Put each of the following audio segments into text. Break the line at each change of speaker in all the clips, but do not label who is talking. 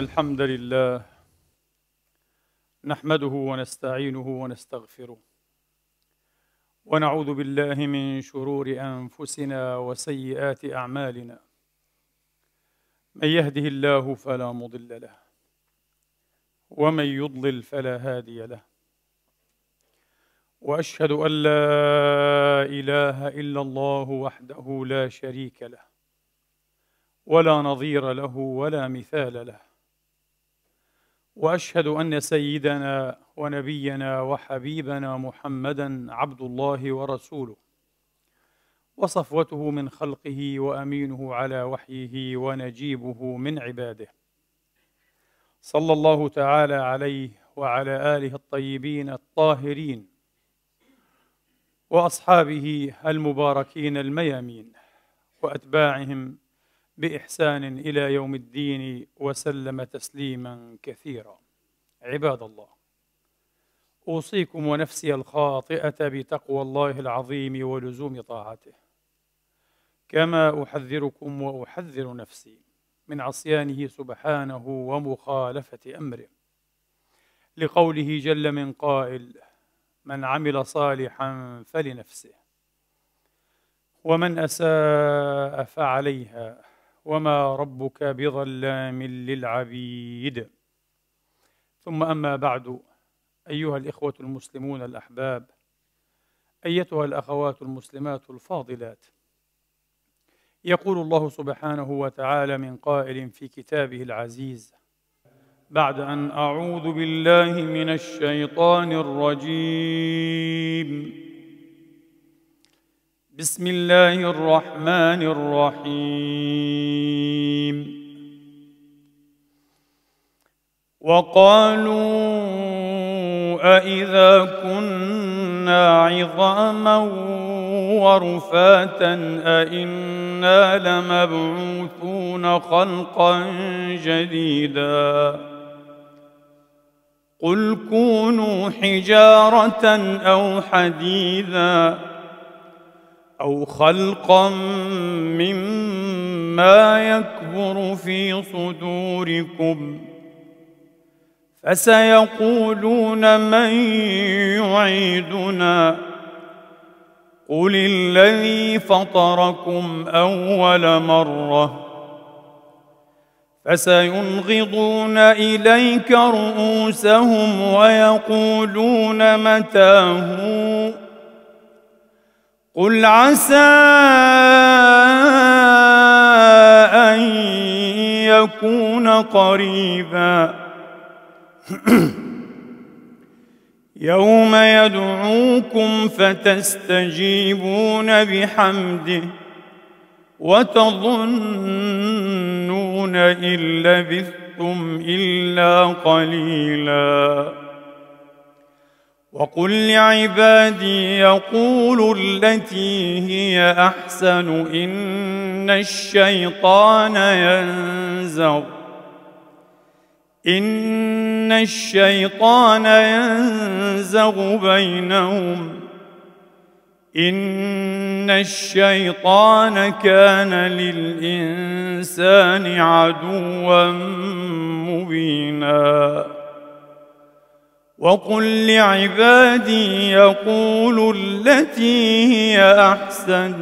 الحمد لله نحمده
ونستعينه ونستغفره ونعوذ بالله من
شرور انفسنا وسيئات اعمالنا من يهده الله فلا مضل له ومن يضلل فلا
هادي له واشهد ان لا اله الا الله وحده لا شريك له ولا نظير له ولا مثال له واشهد ان سيدنا ونبينا وحبيبنا محمدا عبد الله ورسوله وصفوته من خلقه وامينه على وحيه ونجيبه من عباده صلى الله تعالى عليه وعلى اله الطيبين الطاهرين واصحابه المباركين الميامين واتباعهم باحسان الى يوم الدين وسلم تسليما كثيرا عباد الله اوصيكم ونفسي الخاطئه بتقوى الله العظيم ولزوم طاعته كما احذركم واحذر نفسي من عصيانه سبحانه ومخالفه امره لقوله جل من قائل من عمل صالحا فلنفسه ومن اساء فعليها وما ربك بظلام للعبيد ثم اما بعد ايها الاخوه المسلمون الاحباب ايتها الاخوات المسلمات الفاضلات يقول الله سبحانه وتعالى من قائل
في كتابه العزيز بعد ان اعوذ بالله من الشيطان الرجيم بسم الله الرحمن الرحيم وقالوا أإذا كنا عظاما ورفاتا أإنا لمبعوثون خلقا جديدا قل كونوا حجارة أو حديدا او خلقا مما يكبر في صدوركم فسيقولون من يعيدنا قل الذي فطركم اول مره فسينغضون اليك رؤوسهم ويقولون متى هو قل عسى أن يكون قريبا يوم يدعوكم فتستجيبون بحمده وتظنون إن لبثتم إلا قليلاً وقل لعبادي يقولوا التي هي احسن ان الشيطان ينزغ ان الشيطان ينزغ بينهم ان الشيطان كان للانسان عدوا مبينا وقل لعبادي يقولوا التي هي احسن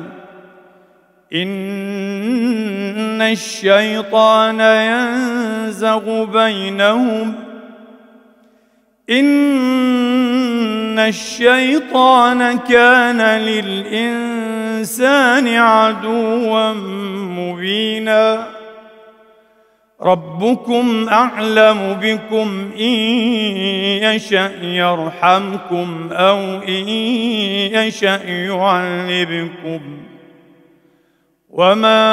ان الشيطان ينزغ بينهم ان الشيطان كان للانسان عدوا مبينا ربكم أعلم بكم إن يشأ يرحمكم أو إن يشأ يعذبكم وما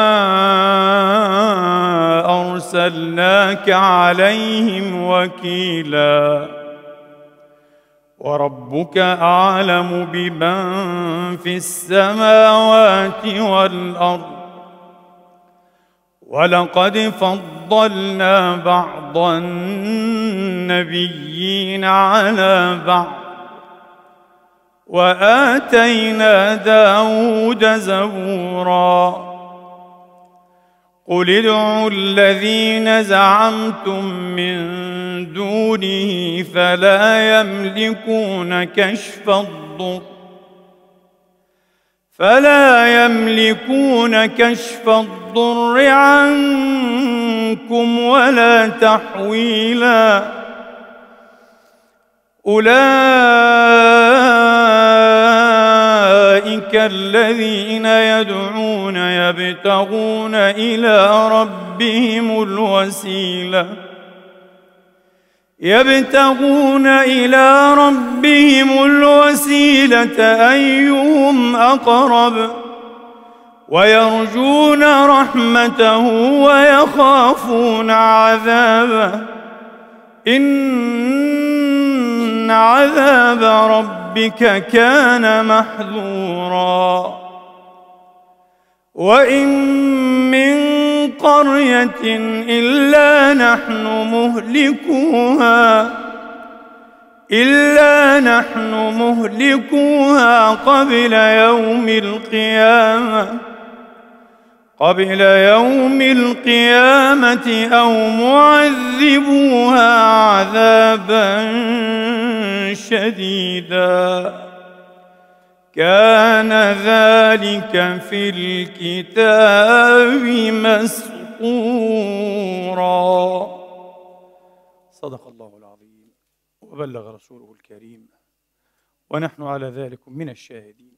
أرسلناك عليهم وكيلا وربك أعلم بمن في السماوات والأرض ولقد فضلنا بعض النبيين على بعض واتينا داود زبورا قل ادعوا الذين زعمتم من دونه فلا يملكون كشف الضر فلا يملكون كشف الضر الضر عنكم ولا تحويلا أولئك الذين يدعون يبتغون إلى ربهم الوسيلة يبتغون إلى ربهم الوسيلة أيهم أقرب ۖ ويرجون رحمته ويخافون عذابه ان عذاب ربك كان محذورا وان من قريه الا نحن مهلكوها الا نحن مهلكوها قبل يوم القيامه قبل يوم القيامة أو معذبوها عذابا شديدا كان ذلك في الكتاب مسطورا صدق الله العظيم وبلغ
رسوله الكريم ونحن على ذلك من الشاهدين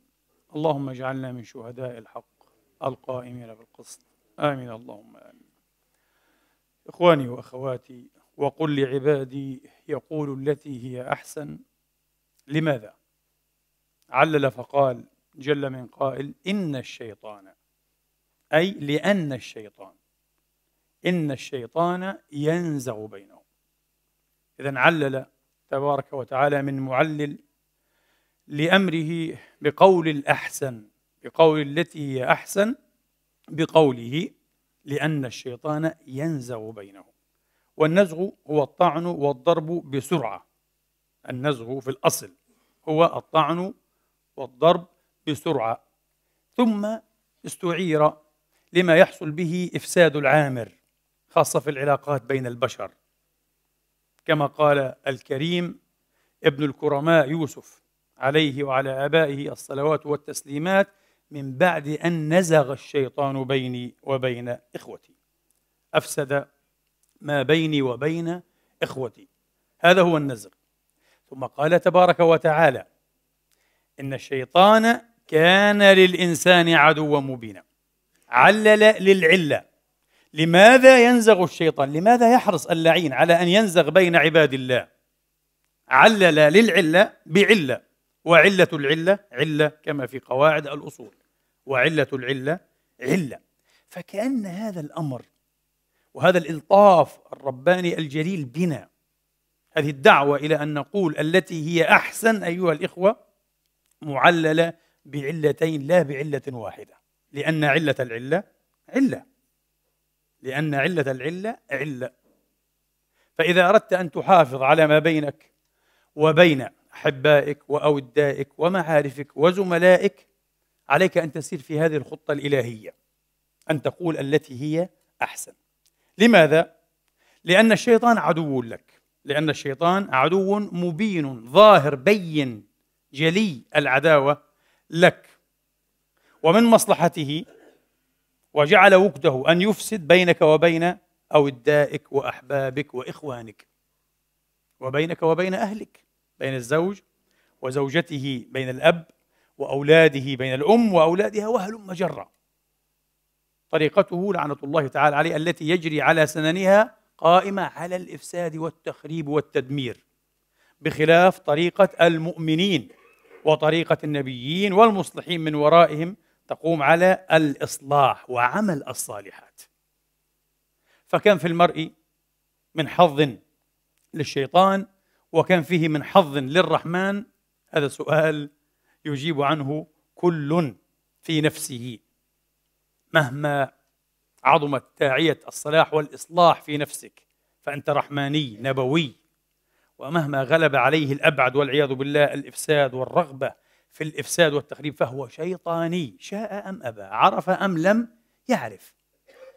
اللهم اجعلنا من شهداء الحق القائمين بالقسط آمين اللهم آمين إخواني وأخواتي وقل لعبادي يقول التي هي أحسن لماذا؟ علل فقال جل من قائل إن الشيطان أي لأن الشيطان إن الشيطان ينزغ بينهم إذا علل تبارك وتعالى من معلل لأمره بقول الأحسن بقول التي هي أحسن بقوله لأن الشيطان ينزغ بينهم والنزغ هو الطعن والضرب بسرعة النزغ في الأصل هو الطعن والضرب بسرعة ثم استعير لما يحصل به إفساد العامر خاصة في العلاقات بين البشر كما قال الكريم ابن الكرماء يوسف عليه وعلى آبائه الصلوات والتسليمات من بعد أن نزغ الشيطان بيني وبين إخوتي أفسد ما بيني وبين إخوتي هذا هو النزغ ثم قال تبارك وتعالى إن الشيطان كان للإنسان عدوا مبينا علل للعلة لماذا ينزغ الشيطان لماذا يحرص اللعين على أن ينزغ بين عباد الله علل للعلة بعلة وعلة العلة علة كما في قواعد الأصول وعلة العلة علة فكأن هذا الأمر وهذا الإلطاف الرباني الجليل بنا هذه الدعوة إلى أن نقول التي هي أحسن أيها الإخوة معللة بعلتين لا بعلة واحدة لأن علة العلة علة لأن علة العلة علة فإذا أردت أن تحافظ على ما بينك وبين احبائك واودائك ومعارفك وزملائك عليك ان تسير في هذه الخطه الالهيه ان تقول التي هي احسن لماذا لان الشيطان عدو لك لان الشيطان عدو مبين ظاهر بين جلي العداوه لك ومن مصلحته وجعل وكده ان يفسد بينك وبين اودائك واحبابك واخوانك وبينك وبين اهلك بين الزوج وزوجته بين الأب وأولاده بين الأم وأولادها وهلم مجرة طريقته لعنة الله تعالى عليه التي يجري على سننها قائمة على الإفساد والتخريب والتدمير بخلاف طريقة المؤمنين وطريقة النبيين والمصلحين من ورائهم تقوم على الإصلاح وعمل الصالحات فكم في المرء من حظ للشيطان وكان فيه من حظ للرحمن هذا سؤال يجيب عنه كل في نفسه مهما عظمت داعية الصلاح والإصلاح في نفسك فأنت رحماني نبوي ومهما غلب عليه الأبعد والعياذ بالله الإفساد والرغبة في الإفساد والتخريب فهو شيطاني شاء أم أبى عرف أم لم يعرف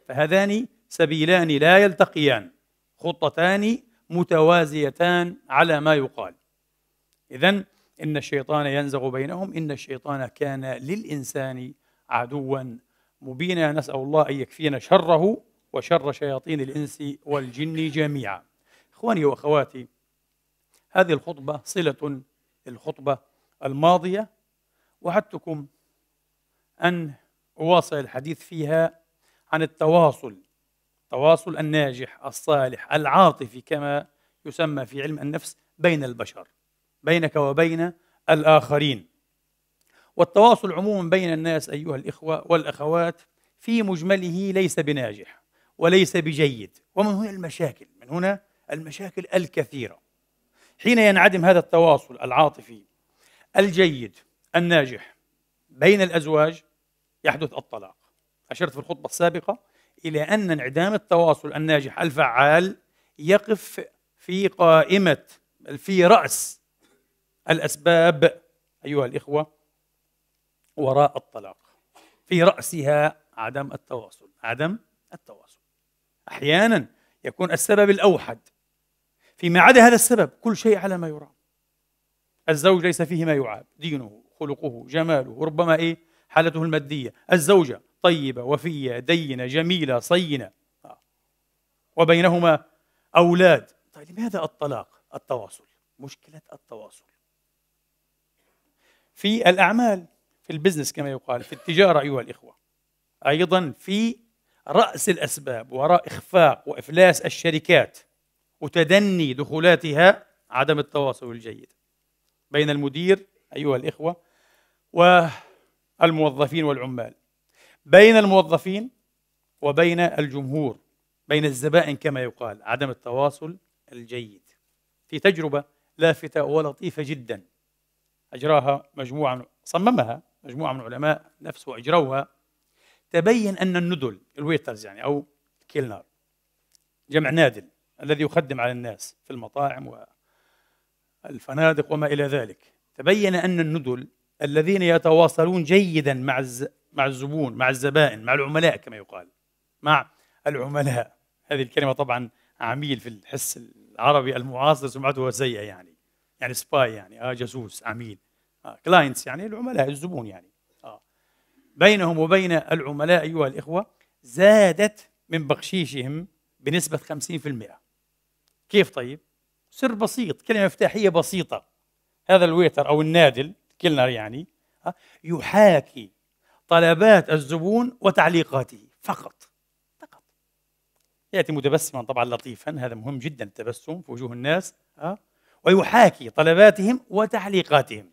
فهذان سبيلان لا يلتقيان خطتان متوازيتان على ما يقال إذا إن الشيطان ينزغ بينهم إن الشيطان كان للإنسان عدوا مبينا نسأل الله أن يكفينا شره وشر شياطين الإنس والجن جميعا إخواني وأخواتي هذه الخطبة صلة الخطبة الماضية وعدتكم أن أواصل الحديث فيها عن التواصل التواصل الناجح الصالح العاطفي كما يسمى في علم النفس بين البشر بينك وبين الآخرين والتواصل عموما بين الناس أيها الإخوة والأخوات في مجمله ليس بناجح وليس بجيد ومن هنا المشاكل من هنا المشاكل الكثيرة حين ينعدم هذا التواصل العاطفي الجيد الناجح بين الأزواج يحدث الطلاق أشرت في الخطبة السابقة إلى أن انعدام التواصل الناجح الفعال يقف في قائمة بل في رأس الأسباب أيها الإخوة وراء الطلاق في رأسها عدم التواصل عدم التواصل أحيانا يكون السبب الأوحد فيما عدا هذا السبب كل شيء على ما يرام الزوج ليس فيه ما يعاب دينه خلقه جماله ربما إيه حالته المادية الزوجة طيبة وفية دينة جميلة صينة وبينهما أولاد طيب لماذا الطلاق التواصل مشكلة التواصل في الأعمال في البزنس كما يقال في التجارة أيها الإخوة أيضا في رأس الأسباب وراء إخفاق وإفلاس الشركات وتدني دخولاتها عدم التواصل الجيد بين المدير أيها الإخوة والموظفين والعمال بين الموظفين وبين الجمهور بين الزبائن كما يقال عدم التواصل الجيد في تجربة لافتة ولطيفة جدا أجراها مجموعة صممها مجموعة من علماء نفسه أجروها تبين أن الندل الويترز يعني أو كيلنر جمع نادل الذي يخدم على الناس في المطاعم والفنادق وما إلى ذلك تبين أن الندل الذين يتواصلون جيدا مع مع الزبون مع الزبائن مع العملاء كما يقال مع العملاء هذه الكلمة طبعا عميل في الحس العربي المعاصر سمعته سيئة يعني يعني سباي يعني آه جاسوس عميل آه كلاينتس يعني العملاء الزبون يعني آه بينهم وبين العملاء أيها الإخوة زادت من بقشيشهم بنسبة 50% كيف طيب؟ سر بسيط كلمة مفتاحية بسيطة هذا الويتر أو النادل كلنا يعني آه، يحاكي طلبات الزبون وتعليقاته فقط فقط ياتي متبسما طبعا لطيفا هذا مهم جدا التبسم في وجوه الناس أه؟ ويحاكي طلباتهم وتعليقاتهم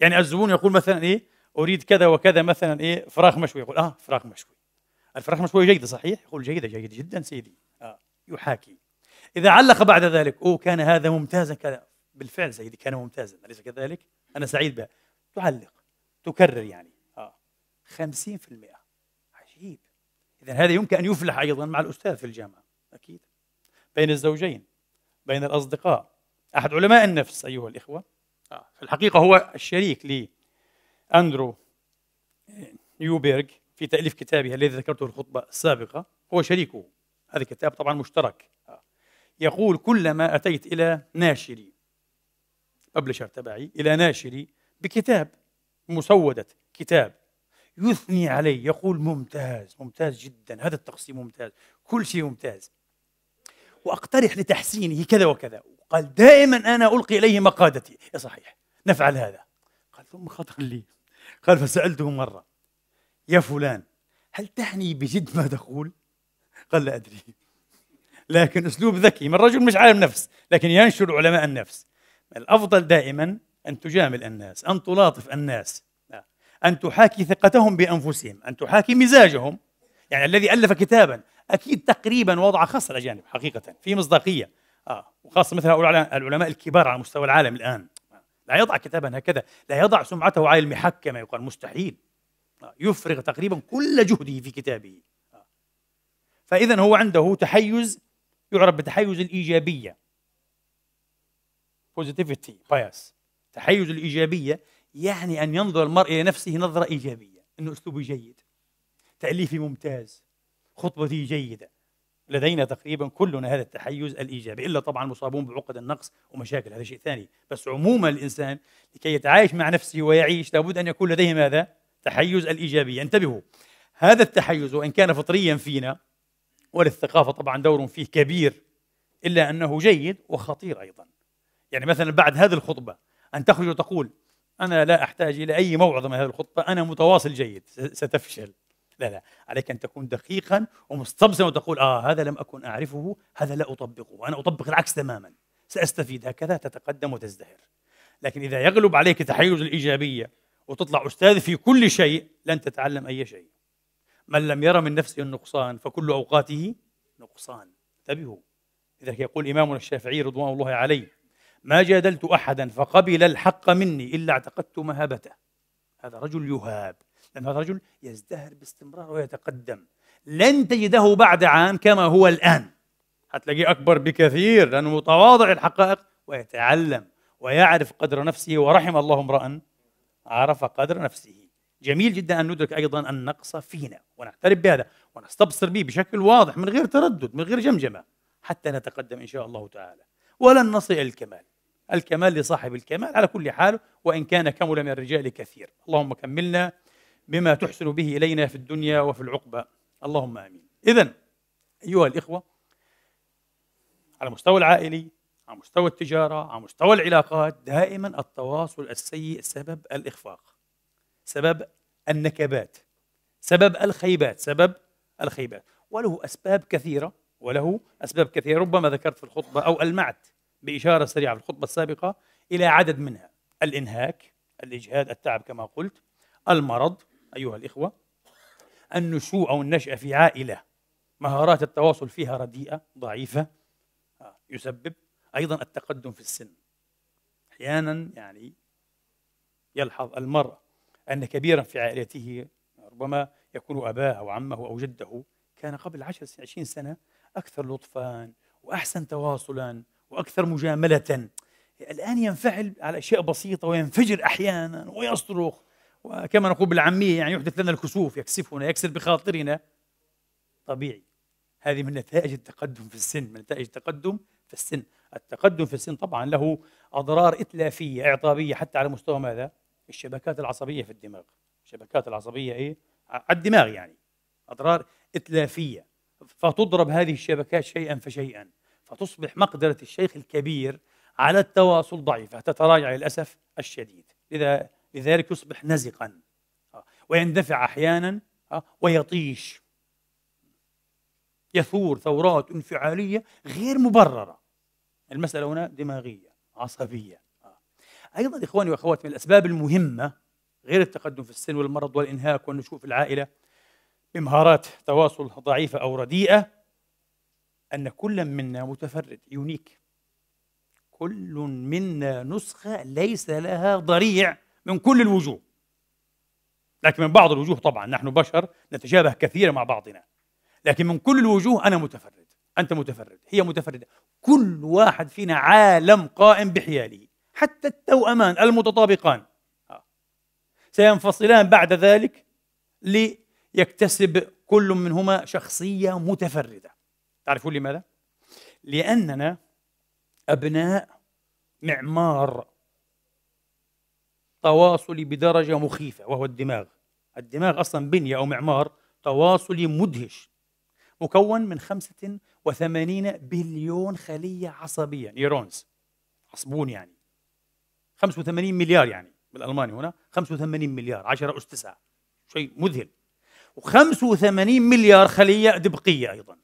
يعني الزبون يقول مثلا ايه اريد كذا وكذا مثلا ايه فراخ مشوي يقول اه فراخ مشوي الفراخ مشويه جيده صحيح يقول جيده جيده جدا سيدي آه يحاكي اذا علق بعد ذلك او كان هذا ممتازا كذا بالفعل سيدي كان ممتازا اليس كذلك انا سعيد به تعلق تكرر يعني 50% عجيب إذا هذا يمكن أن يفلح أيضا مع الأستاذ في الجامعة أكيد بين الزوجين بين الأصدقاء أحد علماء النفس أيها الإخوة آه. في الحقيقة هو الشريك لي أندرو آه، نيوبيرغ في تأليف كتابه الذي ذكرته في الخطبة السابقة هو شريكه هذا كتاب طبعا مشترك آه. يقول كلما أتيت إلى ناشري ببلشر تبعي إلى ناشري بكتاب مسودة كتاب يثني علي يقول ممتاز ممتاز جدا هذا التقسيم ممتاز كل شيء ممتاز واقترح لتحسينه كذا وكذا قال دائما انا القي اليه مقادتي يا إيه صحيح نفعل هذا قال ثم خطر لي قال فسالته مره يا فلان هل تعني بجد ما تقول قال لا ادري لكن اسلوب ذكي من رجل مش عالم نفس لكن ينشر علماء النفس الافضل دائما ان تجامل الناس ان تلاطف الناس أن تحاكي ثقتهم بأنفسهم أن تحاكي مزاجهم يعني الذي ألف كتابا أكيد تقريبا وضع خاص الأجانب حقيقة في مصداقية آه وخاصة مثل هؤلاء العلماء الكبار على مستوى العالم الآن لا يضع كتابا هكذا لا يضع سمعته على المحك كما يقال مستحيل آه يفرغ تقريبا كل جهده في كتابه آه فإذا هو عنده تحيز يعرف بتحيز الإيجابية positivity bias تحيز الإيجابية يعني أن ينظر المرء إلى نفسه نظرة إيجابية أنه أسلوبي جيد تأليفي ممتاز خطبتي جيدة لدينا تقريبا كلنا هذا التحيز الايجابي الا طبعا مصابون بعقد النقص ومشاكل هذا شيء ثاني بس عموما الانسان لكي يتعايش مع نفسه ويعيش لابد ان يكون لديه ماذا تحيز الايجابيه انتبهوا هذا التحيز وان كان فطريا فينا وللثقافه طبعا دور فيه كبير الا انه جيد وخطير ايضا يعني مثلا بعد هذه الخطبه ان تخرج وتقول أنا لا أحتاج إلى أي موعظة من هذه الخطه أنا متواصل جيد ستفشل لا لا عليك أن تكون دقيقا ومستبصرا وتقول آه هذا لم أكن أعرفه هذا لا أطبقه أنا أطبق العكس تماما سأستفيد هكذا تتقدم وتزدهر لكن إذا يغلب عليك تحيز الإيجابية وتطلع أستاذ في كل شيء لن تتعلم أي شيء من لم يرى من نفسه النقصان فكل أوقاته نقصان انتبهوا لذلك يقول إمامنا الشافعي رضوان الله عليه ما جادلت أحدا فقبل الحق مني إلا اعتقدت مهابته هذا رجل يهاب لأن هذا رجل يزدهر باستمرار ويتقدم لن تجده بعد عام كما هو الآن هتلاقيه أكبر بكثير لأنه متواضع الحقائق ويتعلم ويعرف قدر نفسه ورحم الله امرأ عرف قدر نفسه جميل جدا أن ندرك أيضا النقص فينا ونعترف بهذا ونستبصر به بشكل واضح من غير تردد من غير جمجمة حتى نتقدم إن شاء الله تعالى ولن نصل إلى الكمال الكمال لصاحب الكمال على كل حال وإن كان كمل من الرجال كثير اللهم كملنا بما تحسن به إلينا في الدنيا وفي العقبة اللهم آمين إذا أيها الإخوة على مستوى العائلي على مستوى التجارة على مستوى العلاقات دائما التواصل السيء سبب الإخفاق سبب النكبات سبب الخيبات سبب الخيبات وله أسباب كثيرة وله أسباب كثيرة ربما ذكرت في الخطبة أو ألمعت بإشارة سريعة في الخطبة السابقة إلى عدد منها الإنهاك الإجهاد التعب كما قلت المرض أيها الإخوة النشوء أو النشأة في عائلة مهارات التواصل فيها رديئة ضعيفة آه، يسبب أيضا التقدم في السن أحيانا يعني يلحظ المرء أن كبيرا في عائلته ربما يكون أباه أو عمه أو جده كان قبل 10 20 سنة أكثر لطفا وأحسن تواصلا وأكثر مجاملة الآن ينفعل على أشياء بسيطة وينفجر أحيانا ويصرخ وكما نقول بالعامية يعني يحدث لنا الكسوف يكسفنا يكسر بخاطرنا طبيعي هذه من نتائج التقدم في السن من نتائج التقدم في السن التقدم في السن طبعا له أضرار إتلافية إعطابية حتى على مستوى ماذا؟ الشبكات العصبية في الدماغ الشبكات العصبية إيه؟ على الدماغ يعني أضرار إتلافية فتضرب هذه الشبكات شيئا فشيئا فتصبح مقدرة الشيخ الكبير على التواصل ضعيفة تتراجع للأسف الشديد لذا لذلك يصبح نزقا ويندفع أحيانا ويطيش يثور ثورات انفعالية غير مبررة المسألة هنا دماغية عصبية أيضا إخواني وأخواتي من الأسباب المهمة غير التقدم في السن والمرض والإنهاك والنشوء في العائلة بمهارات تواصل ضعيفة أو رديئة أن كل منا متفرد يونيك كل منا نسخة ليس لها ضريع من كل الوجوه لكن من بعض الوجوه طبعا نحن بشر نتشابه كثيرا مع بعضنا لكن من كل الوجوه أنا متفرد أنت متفرد هي متفردة كل واحد فينا عالم قائم بحياله حتى التوأمان المتطابقان آه. سينفصلان بعد ذلك ليكتسب كل منهما شخصية متفردة تعرفون لماذا؟ لأننا أبناء معمار تواصلي بدرجة مخيفة وهو الدماغ الدماغ أصلا بنية أو معمار تواصلي مدهش مكون من 85 بليون خلية عصبية نيرونز عصبون يعني 85 مليار يعني بالألماني هنا 85 مليار 10 أس 9 شيء مذهل و85 مليار خلية دبقية أيضا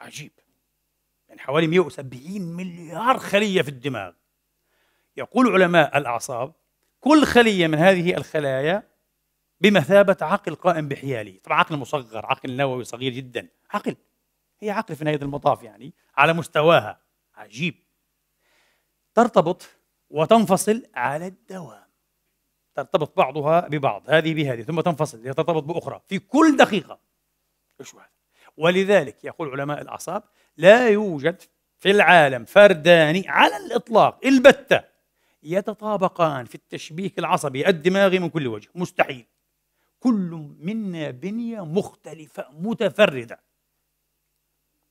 عجيب يعني حوالي 170 مليار خلية في الدماغ يقول علماء الأعصاب كل خلية من هذه الخلايا بمثابة عقل قائم بحياله طبعا عقل مصغر عقل نووي صغير جدا عقل هي عقل في نهاية المطاف يعني على مستواها عجيب ترتبط وتنفصل على الدوام ترتبط بعضها ببعض هذه بهذه ثم تنفصل هي ترتبط بأخرى في كل دقيقة ايش هذا ولذلك يقول علماء الأعصاب لا يوجد في العالم فردان على الإطلاق البتة يتطابقان في التشبيك العصبي الدماغي من كل وجه مستحيل كل منا بنية مختلفة متفردة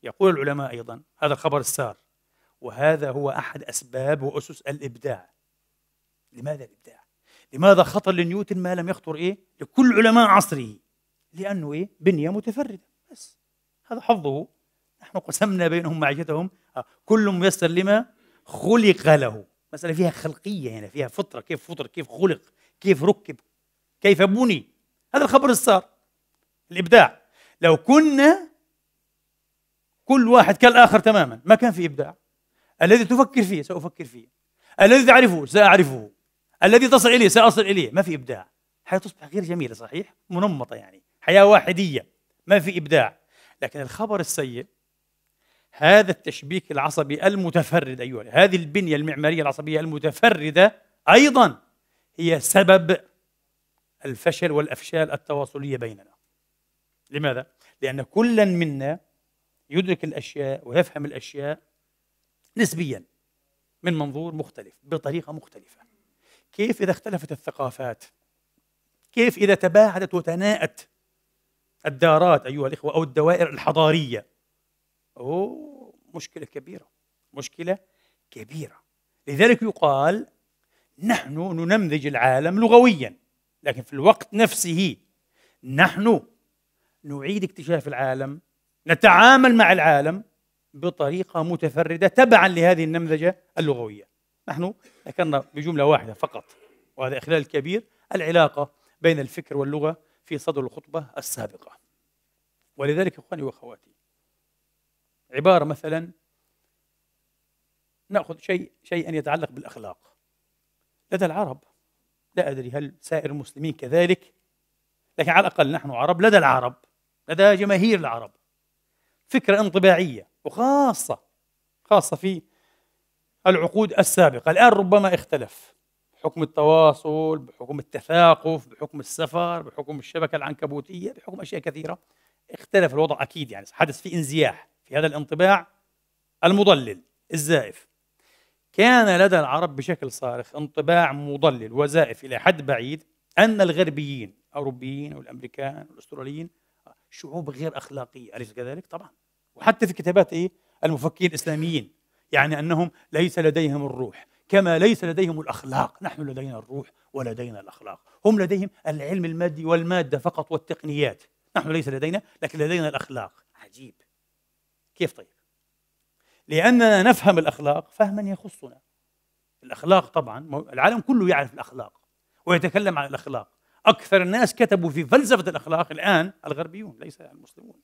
يقول العلماء أيضا هذا الخبر السار وهذا هو أحد أسباب وأسس الإبداع لماذا الإبداع؟ لماذا خطر لنيوتن ما لم يخطر إيه؟ لكل علماء عصره لأنه إيه؟ بنية متفردة بس هذا حظه نحن قسمنا بينهم معيشتهم آه، كل ميسر لما خلق له مسألة فيها خلقية هنا فيها فطرة كيف فطر كيف خلق كيف ركب كيف بني هذا الخبر السار الإبداع لو كنا كل واحد كالآخر تماما ما كان في إبداع الذي تفكر فيه سأفكر فيه الذي تعرفه سأعرفه الذي تصل إليه سأصل إليه ما في إبداع حياة تصبح غير جميلة صحيح منمطة يعني حياة واحدية ما في إبداع لكن الخبر السيء هذا التشبيك العصبي المتفرد أيها هذه البنية المعمارية العصبية المتفردة أيضا هي سبب الفشل والأفشال التواصلية بيننا لماذا؟ لأن كل منا يدرك الأشياء ويفهم الأشياء نسبيا من منظور مختلف بطريقة مختلفة كيف إذا اختلفت الثقافات؟ كيف إذا تباعدت وتناءت الدارات أيها الإخوة أو الدوائر الحضارية أوه مشكلة كبيرة مشكلة كبيرة لذلك يقال نحن ننمذج العالم لغويا لكن في الوقت نفسه نحن نعيد اكتشاف العالم نتعامل مع العالم بطريقة متفردة تبعا لهذه النمذجة اللغوية نحن ذكرنا بجملة واحدة فقط وهذا إخلال كبير العلاقة بين الفكر واللغة في صدر الخطبة السابقة ولذلك إخواني وأخواتي عبارة مثلا نأخذ شيء شيئا يتعلق بالأخلاق لدى العرب لا أدري هل سائر المسلمين كذلك لكن على الأقل نحن عرب لدى العرب لدى جماهير العرب فكرة انطباعية وخاصة خاصة في العقود السابقة الآن ربما اختلف بحكم التواصل بحكم التثاقف بحكم السفر بحكم الشبكة العنكبوتية بحكم أشياء كثيرة اختلف الوضع أكيد يعني حدث في انزياح في هذا الانطباع المضلل الزائف كان لدى العرب بشكل صارخ انطباع مضلل وزائف إلى حد بعيد أن الغربيين الأوروبيين والأمريكان والأستراليين شعوب غير أخلاقية أليس كذلك؟ طبعا وحتى في كتابات إيه؟ المفكرين الإسلاميين يعني أنهم ليس لديهم الروح كما ليس لديهم الأخلاق نحن لدينا الروح ولدينا الأخلاق هم لديهم العلم المادي والمادة فقط والتقنيات نحن ليس لدينا لكن لدينا الأخلاق عجيب كيف طيب لأننا نفهم الأخلاق فهما يخصنا الأخلاق طبعا العالم كله يعرف الأخلاق ويتكلم عن الأخلاق أكثر الناس كتبوا في فلسفة الأخلاق الآن الغربيون ليس المسلمون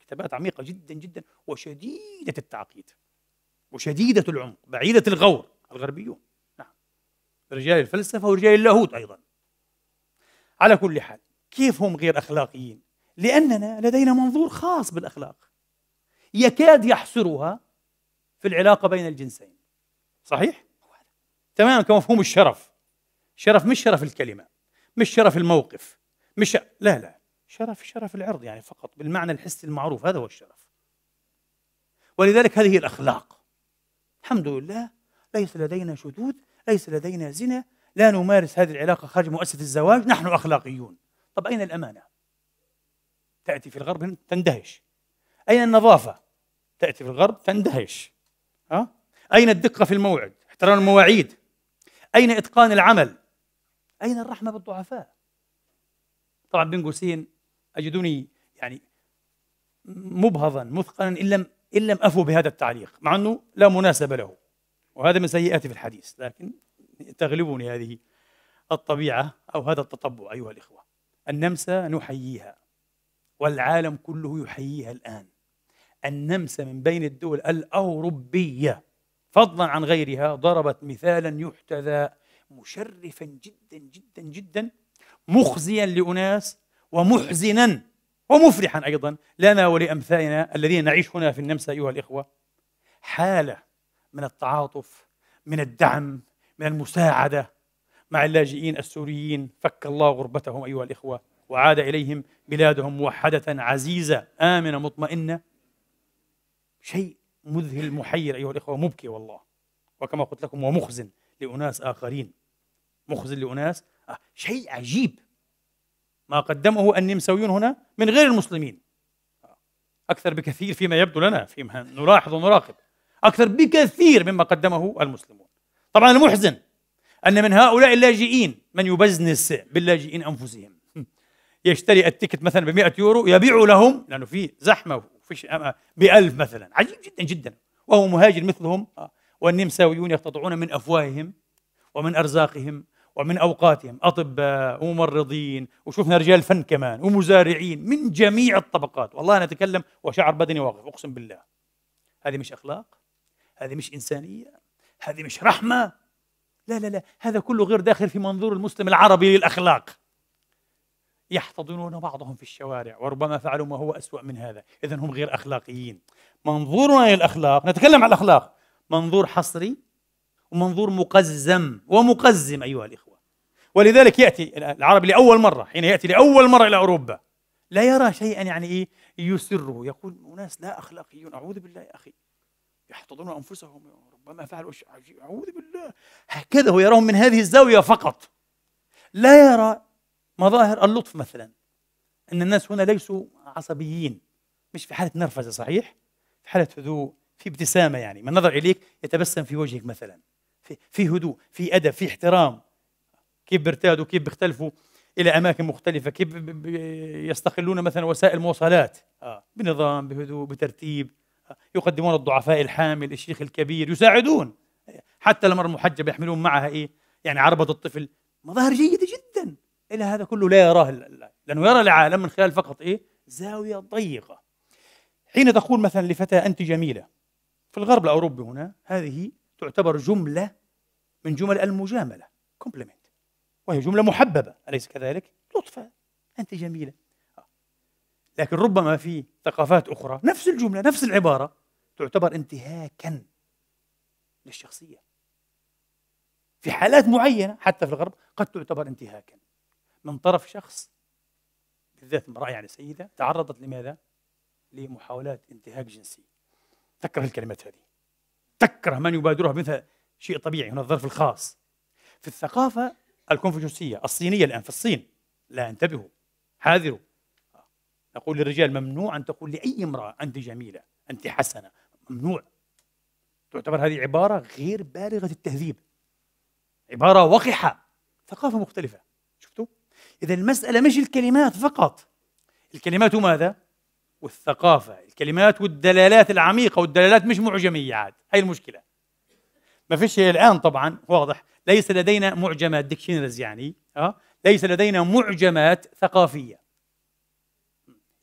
كتابات عميقة جدا جدا وشديدة التعقيد وشديدة العمق بعيدة الغور الغربيون نعم رجال الفلسفة ورجال اللاهوت أيضا على كل حال كيف هم غير أخلاقيين؟ لأننا لدينا منظور خاص بالأخلاق يكاد يحصرها في العلاقة بين الجنسين صحيح؟ تماما كمفهوم الشرف شرف مش شرف الكلمة مش شرف الموقف مش لا لا شرف شرف العرض يعني فقط بالمعنى الحسي المعروف هذا هو الشرف ولذلك هذه الأخلاق الحمد لله ليس لدينا شذوذ ليس لدينا زنا لا نمارس هذه العلاقة خارج مؤسسة الزواج نحن أخلاقيون طب أين الأمانة؟ تأتي في الغرب تندهش أين النظافة؟ تأتي في الغرب تندهش ها؟ أين الدقة في الموعد؟ احترام المواعيد أين إتقان العمل؟ أين الرحمة بالضعفاء؟ طبعا بن قوسين أجدني يعني مبهضا مثقلا إن لم إن لم أفو بهذا التعليق مع أنه لا مناسبة له وهذا من سيئاتي في الحديث لكن تغلبني هذه الطبيعة أو هذا التطبع أيها الإخوة النمسا نحييها والعالم كله يحييها الآن النمسا من بين الدول الأوروبية فضلا عن غيرها ضربت مثالا يحتذى مشرفا جدا جدا جدا مخزيا لأناس ومحزنا ومفرحا أيضا لنا ولأمثالنا الذين نعيش هنا في النمسا أيها الإخوة حالة من التعاطف من الدعم من المساعدة مع اللاجئين السوريين فك الله غربتهم أيها الإخوة وعاد إليهم بلادهم موحدة عزيزة آمنة مطمئنة شيء مذهل محير أيها الإخوة مبكي والله وكما قلت لكم ومخزن لأناس آخرين مخزن لأناس آه شيء عجيب ما قدمه النمساويون هنا من غير المسلمين آه، أكثر بكثير فيما يبدو لنا فيما نلاحظ ونراقب أكثر بكثير مما قدمه المسلمون طبعا المحزن أن من هؤلاء اللاجئين من يبزنس باللاجئين أنفسهم يشتري التيكت مثلا ب 100 يورو يبيع لهم لأنه في زحمة ب بألف مثلا عجيب جدا جدا وهو مهاجر مثلهم آه. والنمساويون يقتطعون من أفواههم ومن أرزاقهم ومن أوقاتهم أطباء وممرضين وشفنا رجال فن كمان ومزارعين من جميع الطبقات والله أنا أتكلم وشعر بدني واقف أقسم بالله هذه مش أخلاق هذه مش إنسانية هذه مش رحمة لا لا لا هذا كله غير داخل في منظور المسلم العربي للأخلاق يحتضنون بعضهم في الشوارع وربما فعلوا ما هو أسوأ من هذا إذا هم غير أخلاقيين منظورنا للأخلاق نتكلم عن الأخلاق منظور حصري ومنظور مقزم ومقزم أيها الإخوة ولذلك يأتي العرب لأول مرة حين يأتي لأول مرة إلى أوروبا لا يرى شيئا يعني إيه يسره يقول أناس لا أخلاقيون أعوذ بالله يا أخي يحتضنون أنفسهم ربما فعلوا عجيب أعوذ بالله هكذا هو يراهم من هذه الزاوية فقط لا يرى مظاهر اللطف مثلا أن الناس هنا ليسوا عصبيين مش في حالة نرفزة صحيح في حالة هدوء في ابتسامة يعني من نظر إليك يتبسم في وجهك مثلا في, في هدوء في أدب في احترام كيف بيرتادوا كيف بيختلفوا الى اماكن مختلفه كيف يستقلون مثلا وسائل المواصلات آه. بنظام بهدوء بترتيب يقدمون الضعفاء الحامل الشيخ الكبير يساعدون حتى المرأة المحجبة يحملون معها إيه يعني عربة الطفل مظاهر جيدة جدا إلى هذا كله لا يراه لأنه يرى العالم من خلال فقط إيه زاوية ضيقة حين تقول مثلا لفتاة أنت جميلة في الغرب الأوروبي هنا هذه تعتبر جملة من جمل المجاملة كومبلمنت وهي جملة محببة أليس كذلك؟ لطفا أنت جميلة لكن ربما في ثقافات أخرى نفس الجملة نفس العبارة تعتبر انتهاكا للشخصية في حالات معينة حتى في الغرب قد تعتبر انتهاكا من طرف شخص بالذات امرأة يعني سيدة تعرضت لماذا؟ لمحاولات انتهاك جنسي تكره الكلمات هذه تكره من يبادرها مثل شيء طبيعي هنا الظرف الخاص في الثقافة الكونفوشيوسية الصينية الآن في الصين لا انتبهوا حاذروا نقول للرجال ممنوع أن تقول لأي امرأة أنت جميلة أنت حسنة ممنوع تعتبر هذه عبارة غير بالغة التهذيب عبارة وقحة ثقافة مختلفة شفتوا؟ إذا المسألة مش الكلمات فقط الكلمات ماذا؟ والثقافة الكلمات والدلالات العميقة والدلالات مش معجمية عاد هاي المشكلة ما فيش الآن طبعا واضح ليس لدينا معجمات ديكشنرز يعني أه؟ ليس لدينا معجمات ثقافية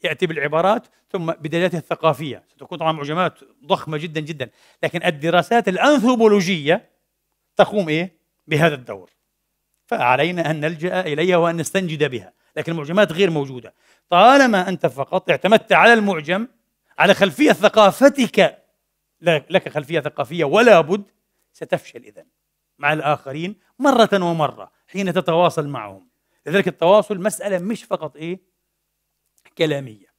يأتي بالعبارات ثم بدلاته الثقافية ستكون طبعا معجمات ضخمة جدا جدا لكن الدراسات الأنثروبولوجية تقوم إيه بهذا الدور فعلينا أن نلجأ إليها وأن نستنجد بها لكن المعجمات غير موجودة طالما أنت فقط اعتمدت على المعجم على خلفية ثقافتك لك خلفية ثقافية ولا بد ستفشل إذا مع الآخرين مرة ومرة حين تتواصل معهم لذلك التواصل مسألة مش فقط إيه كلامية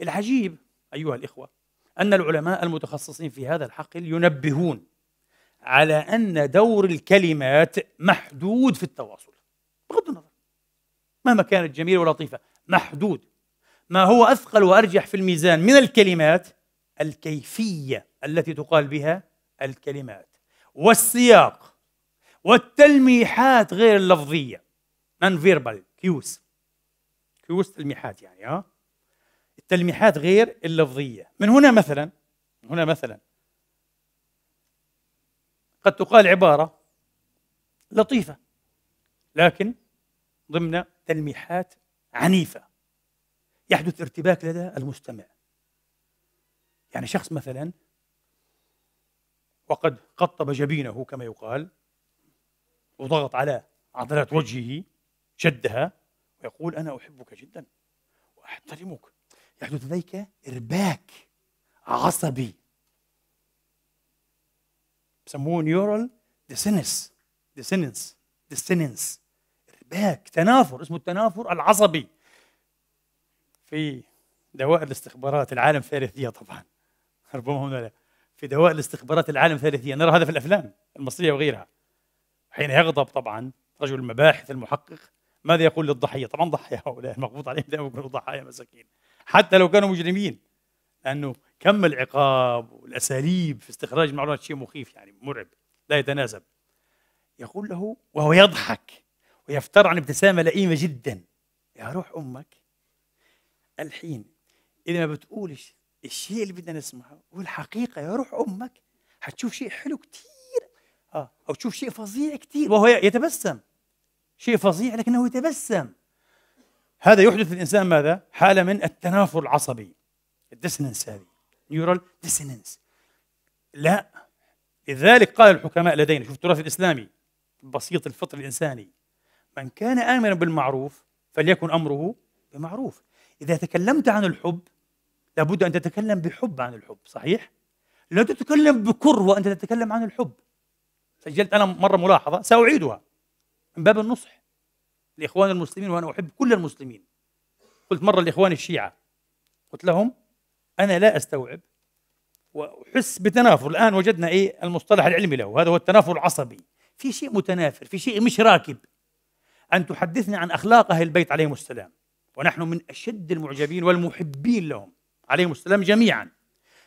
العجيب أيها الإخوة أن العلماء المتخصصين في هذا الحقل ينبهون على أن دور الكلمات محدود في التواصل بغض النظر مهما كانت جميلة ولطيفة محدود ما هو أثقل وأرجح في الميزان من الكلمات الكيفية التي تقال بها الكلمات والسياق والتلميحات غير اللفظية non verbal cues في وسط تلميحات يعني ها آه؟ التلميحات غير اللفظية من هنا مثلا من هنا مثلا قد تقال عبارة لطيفة لكن ضمن تلميحات عنيفة يحدث ارتباك لدى المستمع يعني شخص مثلا وقد قطب جبينه كما يقال وضغط على عضلات وجهه شدها ويقول أنا أحبك جدا وأحترمك يحدث يعني لديك إرباك عصبي بسموه نيورال ديسينس ديسينس ديسينس ارباك تنافر اسمه التنافر العصبي في دوائر الاستخبارات العالم ثالثية طبعا ربما هنا لا في دوائر الاستخبارات العالم ثالثية نرى هذا في الافلام المصريه وغيرها حين يغضب طبعا رجل المباحث المحقق ماذا يقول للضحيه؟ طبعا ضحايا هؤلاء المقبوض عليهم دائما يكونوا ضحايا مساكين حتى لو كانوا مجرمين لانه كم العقاب والاساليب في استخراج المعلومات شيء مخيف يعني مرعب لا يتناسب يقول له وهو يضحك ويفتر عن ابتسامه لئيمه جدا يا روح امك الحين اذا ما بتقولش الشيء اللي بدنا نسمعه والحقيقه يا روح امك حتشوف شيء حلو كثير اه او تشوف شيء فظيع كثير وهو يتبسم شيء فظيع لكنه يتبسم هذا يحدث الإنسان ماذا؟ حالة من التنافر العصبي الديسننس هذه نيورال ديسننس لا لذلك قال الحكماء لدينا شوف التراث الإسلامي بسيط الفطر الإنساني من كان آمرا بالمعروف فليكن أمره بمعروف إذا تكلمت عن الحب لابد أن تتكلم بحب عن الحب صحيح؟ لا تتكلم بكر وأنت تتكلم عن الحب سجلت أنا مرة ملاحظة سأعيدها من باب النصح لإخوان المسلمين وأنا أحب كل المسلمين قلت مرة لإخواني الشيعة قلت لهم أنا لا أستوعب وأحس بتنافر الآن وجدنا إيه المصطلح العلمي له هذا هو التنافر العصبي في شيء متنافر في شيء مش راكب أن تحدثني عن أخلاق أهل البيت عليهم السلام ونحن من أشد المعجبين والمحبين لهم عليهم السلام جميعا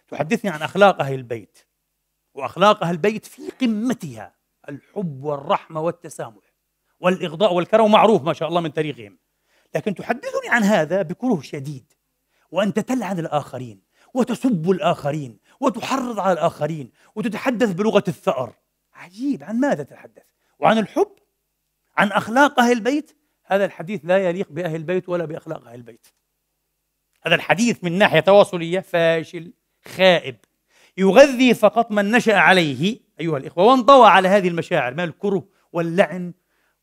تحدثني عن أخلاق أهل البيت وأخلاق أهل البيت في قمتها الحب والرحمة والتسامح والإغضاء والكره معروف ما شاء الله من تاريخهم لكن تحدثني عن هذا بكره شديد وأنت تلعن الآخرين وتسب الآخرين وتحرض على الآخرين وتتحدث بلغة الثأر عجيب عن ماذا تتحدث وعن الحب عن أخلاق أهل البيت هذا الحديث لا يليق بأهل البيت ولا بأخلاق أهل البيت هذا الحديث من ناحية تواصلية فاشل خائب يغذي فقط من نشأ عليه أيها الإخوة وانطوى على هذه المشاعر ما الكره واللعن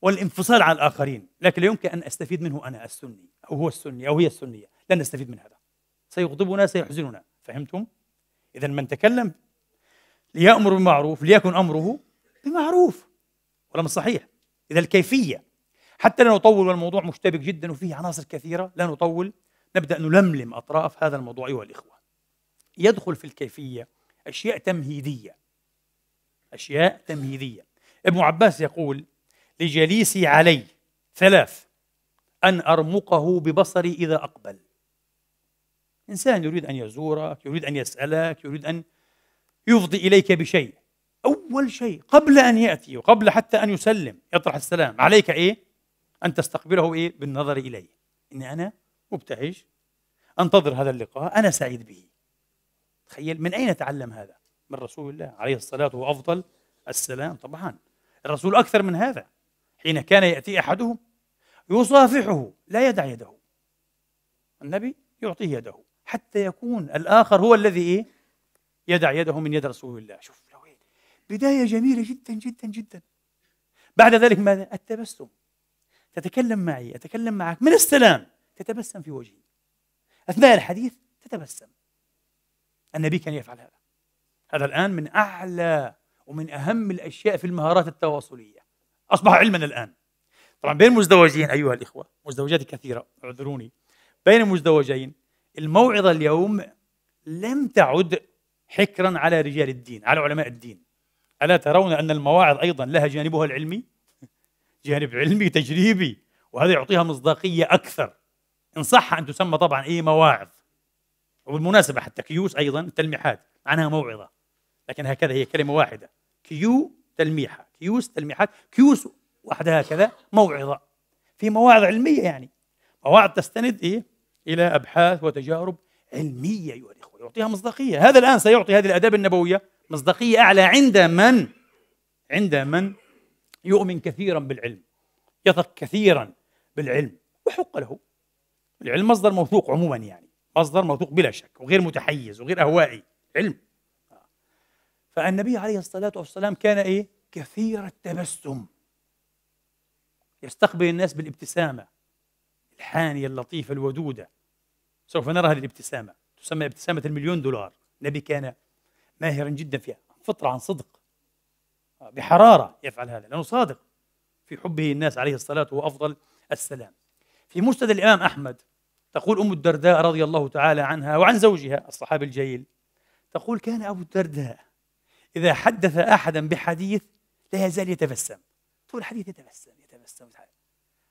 والانفصال عن الآخرين لكن لا يمكن أن أستفيد منه أنا السني أو هو السني أو هي السنية لن نستفيد من هذا سيغضبنا سيحزننا فهمتم؟ إذا من تكلم ليأمر بالمعروف ليكن أمره بمعروف ولم صحيح إذا الكيفية حتى لا نطول والموضوع مشتبك جدا وفيه عناصر كثيرة لا نطول نبدأ نلملم أطراف هذا الموضوع أيها الإخوة يدخل في الكيفية أشياء تمهيدية أشياء تمهيدية ابن عباس يقول لجليسي علي ثلاث أن أرمقه ببصري إذا أقبل إنسان يريد أن يزورك يريد أن يسألك يريد أن يفضي إليك بشيء أول شيء قبل أن يأتي وقبل حتى أن يسلم يطرح السلام عليك إيه؟ أن تستقبله إيه؟ بالنظر إليه إني أنا مبتهج أنتظر هذا اللقاء أنا سعيد به تخيل من أين تعلم هذا؟ من رسول الله عليه الصلاة أفضل السلام طبعا الرسول أكثر من هذا حين كان يأتي أحدهم يصافحه لا يدع يده النبي يعطيه يده حتى يكون الآخر هو الذي إيه؟ يدع يده من يد رسول الله شوف لوين بداية جميلة جدا جدا جدا بعد ذلك ماذا؟ التبسم تتكلم معي أتكلم معك من السلام تتبسم في وجهي أثناء الحديث تتبسم النبي كان يفعل هذا هذا الآن من أعلى ومن أهم الأشياء في المهارات التواصلية أصبح علما الآن طبعا بين مزدوجين أيها الإخوة مزدوجات كثيرة اعذروني بين مزدوجين الموعظة اليوم لم تعد حكرا على رجال الدين على علماء الدين ألا ترون أن المواعظ أيضا لها جانبها العلمي جانب علمي تجريبي وهذا يعطيها مصداقية أكثر إن صح أن تسمى طبعا أي مواعظ وبالمناسبة حتى كيوس أيضا تلميحات معناها موعظة لكن هكذا هي كلمة واحدة كيو تلميحة كيوس تلميحات كيوس وحدها كذا موعظة في مواعظ علمية يعني مواعظ تستند إيه؟ إلى أبحاث وتجارب علمية أيها الإخوة يعطيها مصداقية هذا الآن سيعطي هذه الآداب النبوية مصداقية أعلى عند من عند من يؤمن كثيرا بالعلم يثق كثيرا بالعلم وحق له العلم مصدر موثوق عموما يعني مصدر موثوق بلا شك وغير متحيز وغير أهوائي علم آه. فالنبي عليه الصلاة والسلام كان إيه كثير التبسم يستقبل الناس بالابتسامة الحانية اللطيفة الودودة سوف نرى هذه الابتسامة تسمى ابتسامة المليون دولار النبي كان ماهرا جدا فيها فطرة عن صدق بحرارة يفعل هذا لأنه صادق في حبه الناس عليه الصلاة وأفضل السلام في مسند الإمام أحمد تقول أم الدرداء رضي الله تعالى عنها وعن زوجها الصحابي الجليل تقول كان أبو الدرداء إذا حدث أحدا بحديث لا يزال يتبسم طول الحديث يتبسم يتبسم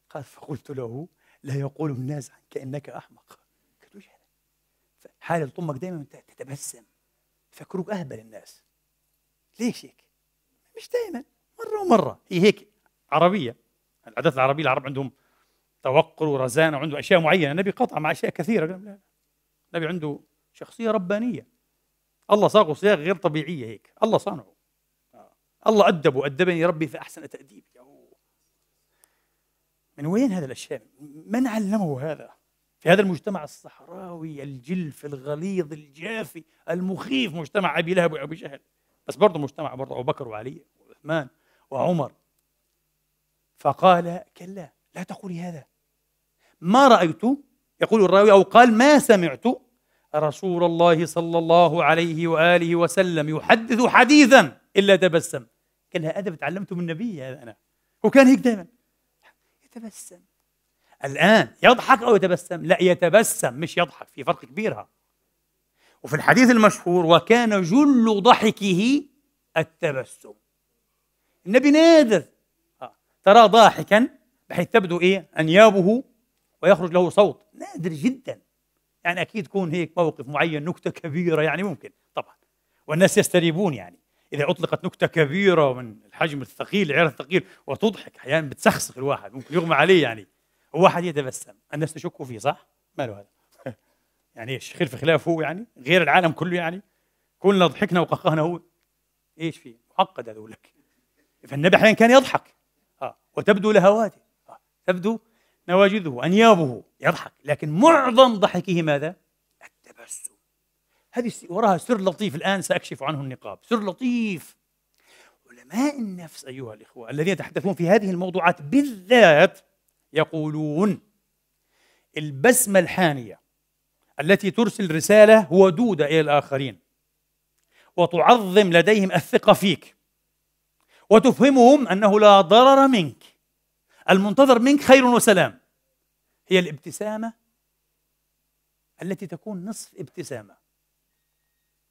قال فقلت له لا يقول الناس عنك انك احمق قلت له هذا حالة طمك دائما تتبسم يفكروك اهبل الناس ليش هيك؟ مش دائما مرة ومرة هي هيك عربية العادات العربية العرب عندهم توقر ورزانة وعنده أشياء معينة النبي قطع مع أشياء كثيرة النبي عنده شخصية ربانية الله صاغه صياغ غير طبيعية هيك الله صانعه الله أدبه أدبني ربي فأحسن تأديب من وين هذا الأشياء؟ من علمه هذا؟ في هذا المجتمع الصحراوي الجلف الغليظ الجافي المخيف مجتمع أبي لهب وأبي جهل بس برضه مجتمع برضه أبو بكر وعلي وعثمان وعمر فقال كلا لا تقولي هذا ما رأيت يقول الراوي أو قال ما سمعت رسول الله صلى الله عليه وآله وسلم يحدث حديثا إلا تبسم قال لها أدب تعلمته من النبي هذا أنا وكان هيك دائما يتبسم الآن يضحك أو يتبسم لا يتبسم مش يضحك في فرق كبير ها وفي الحديث المشهور وكان جل ضحكه التبسم النبي نادر آه. ترى ضاحكا بحيث تبدو ايه انيابه ويخرج له صوت نادر جدا يعني اكيد يكون هيك موقف معين نكته كبيره يعني ممكن طبعا والناس يستريبون يعني اذا اطلقت نكته كبيره من الحجم الثقيل العيار الثقيل وتضحك احيانا بتسخسخ الواحد ممكن يغمى عليه يعني وواحد يتبسم الناس تشك فيه صح؟ ماله هذا؟ يعني ايش خلف خلاف هو يعني غير العالم كله يعني كلنا ضحكنا وقهقهنا هو ايش في معقد هذا لك فالنبي احيانا كان يضحك اه وتبدو لهواته آه. تبدو نواجذه انيابه يضحك لكن معظم ضحكه ماذا؟ التبسم هذه وراها سر لطيف الآن سأكشف عنه النقاب سر لطيف علماء النفس أيها الإخوة الذين يتحدثون في هذه الموضوعات بالذات يقولون البسمة الحانية التي ترسل رسالة ودودة إلى الآخرين وتعظم لديهم الثقة فيك وتفهمهم أنه لا ضرر منك المنتظر منك خير وسلام هي الابتسامة التي تكون نصف ابتسامة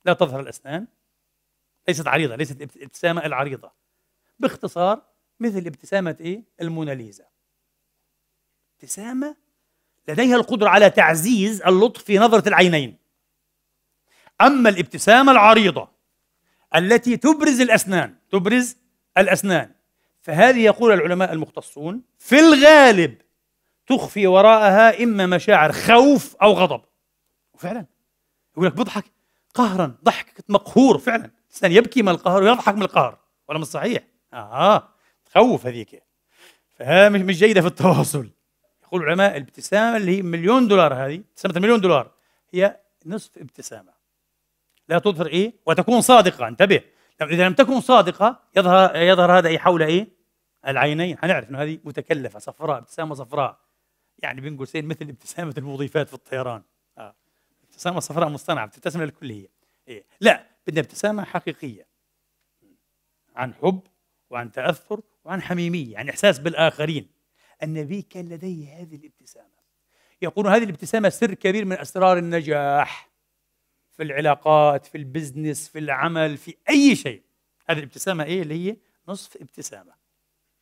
لا تظهر الأسنان ليست عريضة ليست الابتسامة العريضة باختصار مثل ابتسامة إيه؟ الموناليزا ابتسامة لديها القدرة على تعزيز اللطف في نظرة العينين أما الابتسامة العريضة التي تبرز الأسنان تبرز الأسنان فهذه يقول العلماء المختصون في الغالب تخفي وراءها إما مشاعر خوف أو غضب وفعلا يقول لك بضحك قهرا ضحك مقهور فعلا الانسان يبكي من القهر ويضحك من القهر ولا مش صحيح اه تخوف هذيك فها مش جيده في التواصل يقول العلماء الابتسامه اللي هي مليون دولار هذه ابتسامه المليون دولار هي نصف ابتسامه لا تظهر ايه وتكون صادقه انتبه اذا لم تكن صادقه يظهر يظهر هذا ايه حول ايه العينين حنعرف انه هذه متكلفه صفراء ابتسامه صفراء يعني بنقول سين مثل ابتسامه المضيفات في الطيران ابتسامه صفراء مصطنعه بتبتسم للكليه إيه؟ لا بدنا ابتسامه حقيقيه عن حب وعن تاثر وعن حميميه عن احساس بالاخرين النبي كان لديه هذه الابتسامه يقول هذه الابتسامه سر كبير من اسرار النجاح في العلاقات في البزنس في العمل في اي شيء هذه الابتسامه ايه اللي هي نصف ابتسامه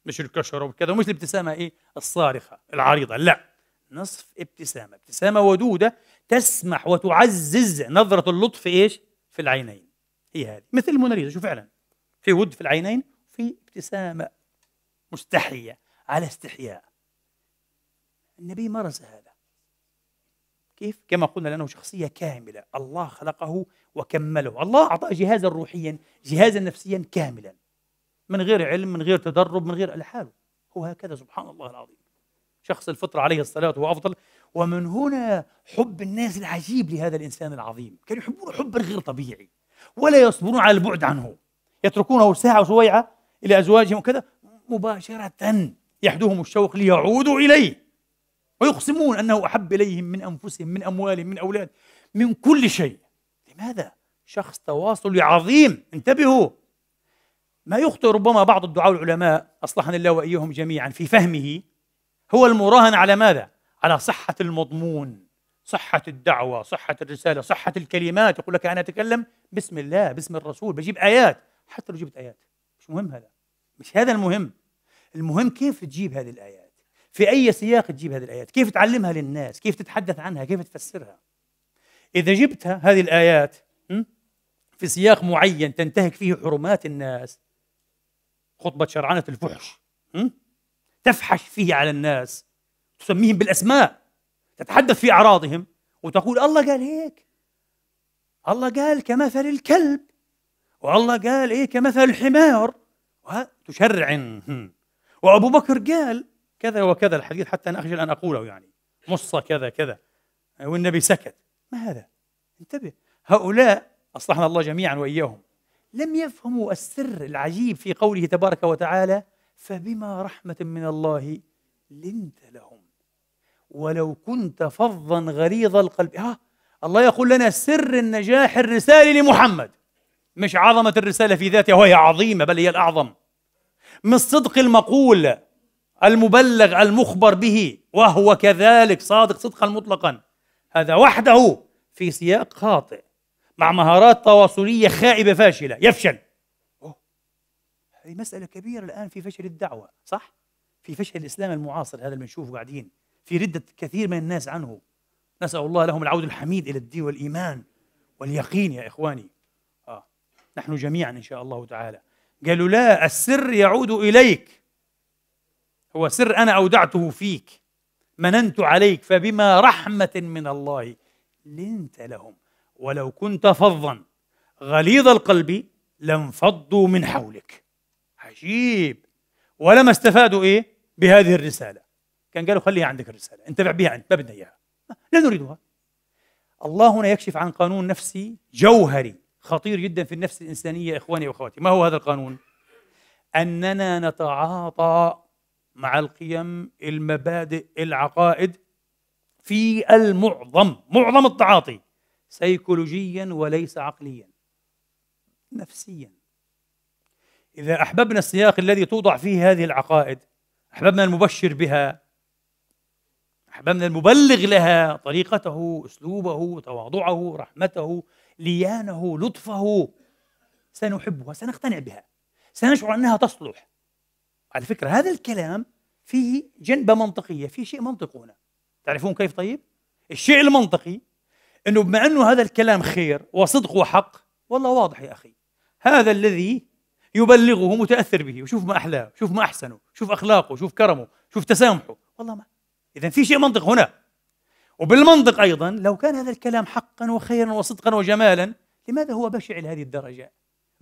مش الكشره وكذا مش الابتسامه ايه الصارخه العريضه لا نصف ابتسامه ابتسامه ودوده تسمح وتعزز نظرة اللطف ايش؟ في العينين هي هذه مثل الموناليزا شوف فعلا في ود في العينين في ابتسامة مستحية على استحياء النبي مرز هذا كيف؟ كما قلنا لأنه شخصية كاملة الله خلقه وكمله الله أعطاه جهازا روحيا جهازا نفسيا كاملا من غير علم من غير تدرب من غير لحاله هو هكذا سبحان الله العظيم شخص الفطرة عليه الصلاة وهو أفضل ومن هنا حب الناس العجيب لهذا الإنسان العظيم كانوا يحبونه حبا غير طبيعي ولا يصبرون على البعد عنه يتركونه ساعة وشويعة إلى أزواجهم وكذا مباشرة يحدوهم الشوق ليعودوا إليه ويقسمون أنه أحب إليهم من أنفسهم من أموالهم من أولاد من كل شيء لماذا؟ شخص تواصلي عظيم انتبهوا ما يخطئ ربما بعض الدعاء العلماء أصلحنا الله وإياهم جميعا في فهمه هو المراهن على ماذا؟ على صحة المضمون صحة الدعوة صحة الرسالة صحة الكلمات يقول لك أنا أتكلم باسم الله باسم الرسول بجيب آيات حتى لو جبت آيات مش مهم هذا مش هذا المهم المهم كيف تجيب هذه الآيات في أي سياق تجيب هذه الآيات كيف تعلمها للناس كيف تتحدث عنها كيف تفسرها إذا جبتها هذه الآيات في سياق معين تنتهك فيه حرمات الناس خطبة شرعنة الفحش تفحش فيه على الناس تسميهم بالاسماء تتحدث في اعراضهم وتقول الله قال هيك الله قال كمثل الكلب والله قال ايه كمثل الحمار تشرع وابو بكر قال كذا وكذا الحديث حتى انا اخجل ان اقوله يعني مص كذا كذا والنبي سكت ما هذا انتبه هؤلاء اصلحنا الله جميعا واياهم لم يفهموا السر العجيب في قوله تبارك وتعالى فبما رحمه من الله لنت لهم ولو كنت فظا غليظ القلب ها آه، الله يقول لنا سر النجاح الرسالي لمحمد مش عظمة الرسالة في ذاتها وهي عظيمة بل هي الأعظم من صدق المقول المبلغ المخبر به وهو كذلك صادق صدقا مطلقا هذا وحده في سياق خاطئ مع مهارات تواصلية خائبة فاشلة يفشل أوه. هذه مسألة كبيرة الآن في فشل الدعوة صح؟ في فشل الإسلام المعاصر هذا اللي بنشوفه قاعدين في ردة كثير من الناس عنه نسأل الله لهم العود الحميد إلى الدين والإيمان واليقين يا إخواني آه. نحن جميعا إن شاء الله تعالى قالوا لا السر يعود إليك هو سر أنا أودعته فيك مننت عليك فبما رحمة من الله لنت لهم ولو كنت فظا غليظ القلب لانفضوا من حولك عجيب ولما استفادوا ايه بهذه الرساله كان قالوا خليها عندك الرسالة انت بع بها أنت ما بدنا إياها لا نريدها الله هنا يكشف عن قانون نفسي جوهري خطير جدا في النفس الإنسانية إخواني وأخواتي ما هو هذا القانون؟ أننا نتعاطى مع القيم المبادئ العقائد في المعظم معظم التعاطي سيكولوجيا وليس عقليا نفسيا إذا أحببنا السياق الذي توضع فيه هذه العقائد أحببنا المبشر بها أحببنا المبلغ لها طريقته أسلوبه تواضعه رحمته ليانه لطفه سنحبها سنقتنع بها سنشعر أنها تصلح على فكرة هذا الكلام فيه جنبة منطقية فيه شيء منطق هنا تعرفون كيف طيب؟ الشيء المنطقي أنه بما أنه هذا الكلام خير وصدق وحق والله واضح يا أخي هذا الذي يبلغه متأثر به وشوف ما أحلاه شوف ما أحسنه شوف أخلاقه شوف كرمه شوف تسامحه والله ما إذا في شيء منطق هنا وبالمنطق أيضا لو كان هذا الكلام حقا وخيرا وصدقا وجمالا لماذا هو بشع لهذه الدرجة؟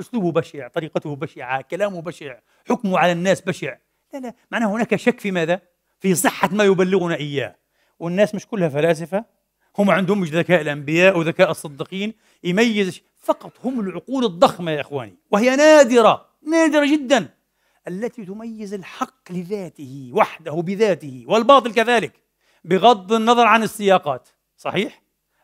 أسلوبه بشع طريقته بشعة كلامه بشع حكمه على الناس بشع لا لا معناه هناك شك في ماذا؟ في صحة ما يبلغنا إياه والناس مش كلها فلاسفة هم عندهم مش ذكاء الأنبياء وذكاء الصديقين يميز فقط هم العقول الضخمة يا إخواني وهي نادرة نادرة جدا التي تميز الحق لذاته وحده بذاته والباطل كذلك بغض النظر عن السياقات صحيح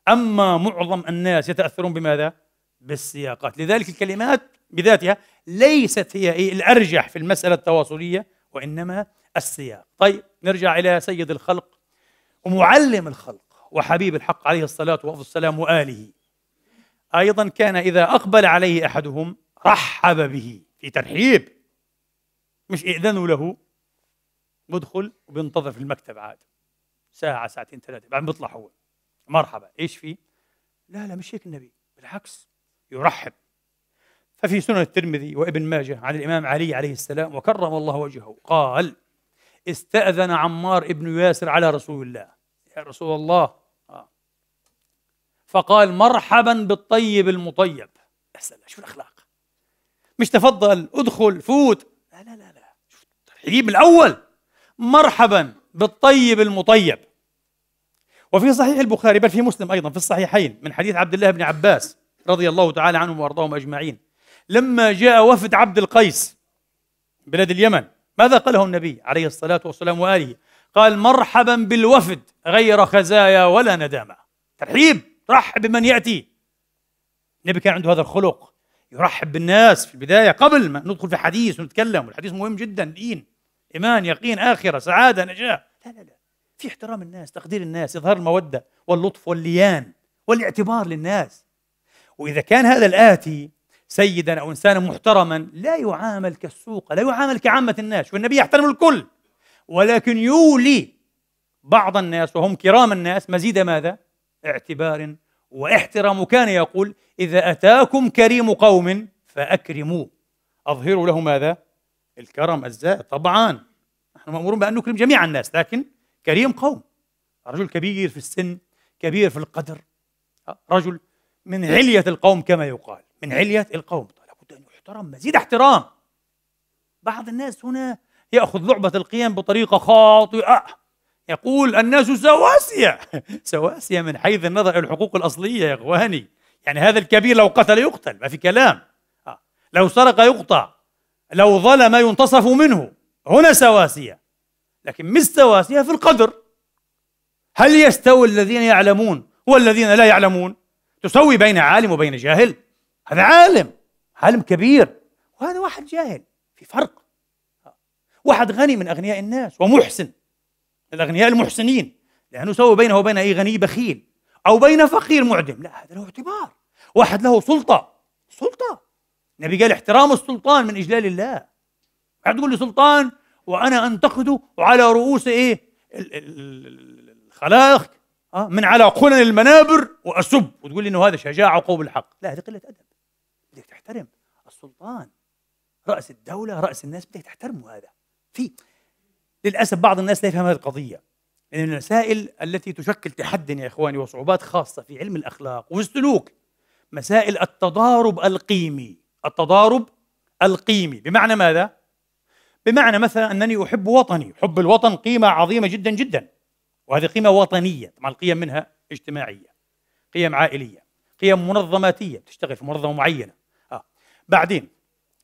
اما معظم الناس يتاثرون بماذا بالسياقات لذلك الكلمات بذاتها ليست هي إيه؟ الارجح في المساله التواصليه وانما السياق طيب نرجع الى سيد الخلق ومعلم الخلق وحبيب الحق عليه الصلاه والسلام واله ايضا كان اذا اقبل عليه احدهم رحب به في ترحيب مش ائذنوا له بدخل وبينتظر في المكتب عاد ساعة ساعتين ثلاثة بعدين بيطلع هو مرحبا ايش في؟ لا لا مش هيك النبي بالعكس يرحب ففي سنن الترمذي وابن ماجه عن الامام علي عليه السلام وكرم الله وجهه قال استأذن عمار ابن ياسر على رسول الله يا رسول الله آه. فقال مرحبا بالطيب المطيب سلام شوف الأخلاق مش تفضل ادخل فوت يجيب الأول مرحبا بالطيب المطيب وفي صحيح البخاري بل في مسلم أيضا في الصحيحين من حديث عبد الله بن عباس رضي الله تعالى عنهم وأرضاهم أجمعين لما جاء وفد عبد القيس بلاد اليمن ماذا قاله النبي عليه الصلاة والسلام وآله قال مرحبا بالوفد غير خزايا ولا ندامة ترحيب رحب بمن يأتي النبي كان عنده هذا الخلق يرحب بالناس في البداية قبل ما ندخل في حديث ونتكلم والحديث مهم جدا دين ايمان يقين اخره سعاده نجاه لا لا لا في احترام الناس تقدير الناس اظهار الموده واللطف والليان والاعتبار للناس واذا كان هذا الاتي سيدا او انسانا محترما لا يعامل كالسوق لا يعامل كعامه الناس والنبي يحترم الكل ولكن يولي بعض الناس وهم كرام الناس مزيد ماذا اعتبار واحترام كان يقول اذا اتاكم كريم قوم فاكرموه اظهروا له ماذا الكرم الزائد طبعا نحن مأمورون بأن نكرم جميع الناس لكن كريم قوم رجل كبير في السن كبير في القدر رجل من علية القوم كما يقال من علية القوم طيب، لابد أن يحترم مزيد احترام بعض الناس هنا يأخذ لعبة القيام بطريقة خاطئة يقول الناس سواسية سواسية من حيث النظر إلى الحقوق الأصلية يا إخواني يعني هذا الكبير لو قتل يقتل ما في كلام آه، لو سرق يقطع لو ظلم ينتصف منه هنا سواسية لكن مش سواسية في القدر هل يستوي الذين يعلمون والذين لا يعلمون تسوي بين عالم وبين جاهل هذا عالم عالم كبير وهذا واحد جاهل في فرق واحد غني من أغنياء الناس ومحسن الأغنياء المحسنين لأنه سوى بينه وبين أي غني بخيل أو بين فقير معدم لا هذا له اعتبار واحد له سلطة سلطة النبي قال احترام السلطان من إجلال الله قاعد تقول لي سلطان وأنا أنتقده وعلى رؤوس إيه الخلائق آه، من على قنن المنابر وأسب وتقول لي إنه هذا شجاعة وقوم الحق لا هذه قلة أدب بدك تحترم السلطان رأس الدولة رأس الناس بدك تحترمه هذا في للأسف بعض الناس لا يفهم هذه القضية يعني من المسائل التي تشكل تحديا يا إخواني وصعوبات خاصة في علم الأخلاق والسلوك مسائل التضارب القيمي التضارب القيمي بمعنى ماذا؟ بمعنى مثلا أنني أحب وطني حب الوطن قيمة عظيمة جدا جدا وهذه قيمة وطنية طبعا القيم منها اجتماعية قيم عائلية قيم منظماتية تشتغل في منظمة معينة آه. بعدين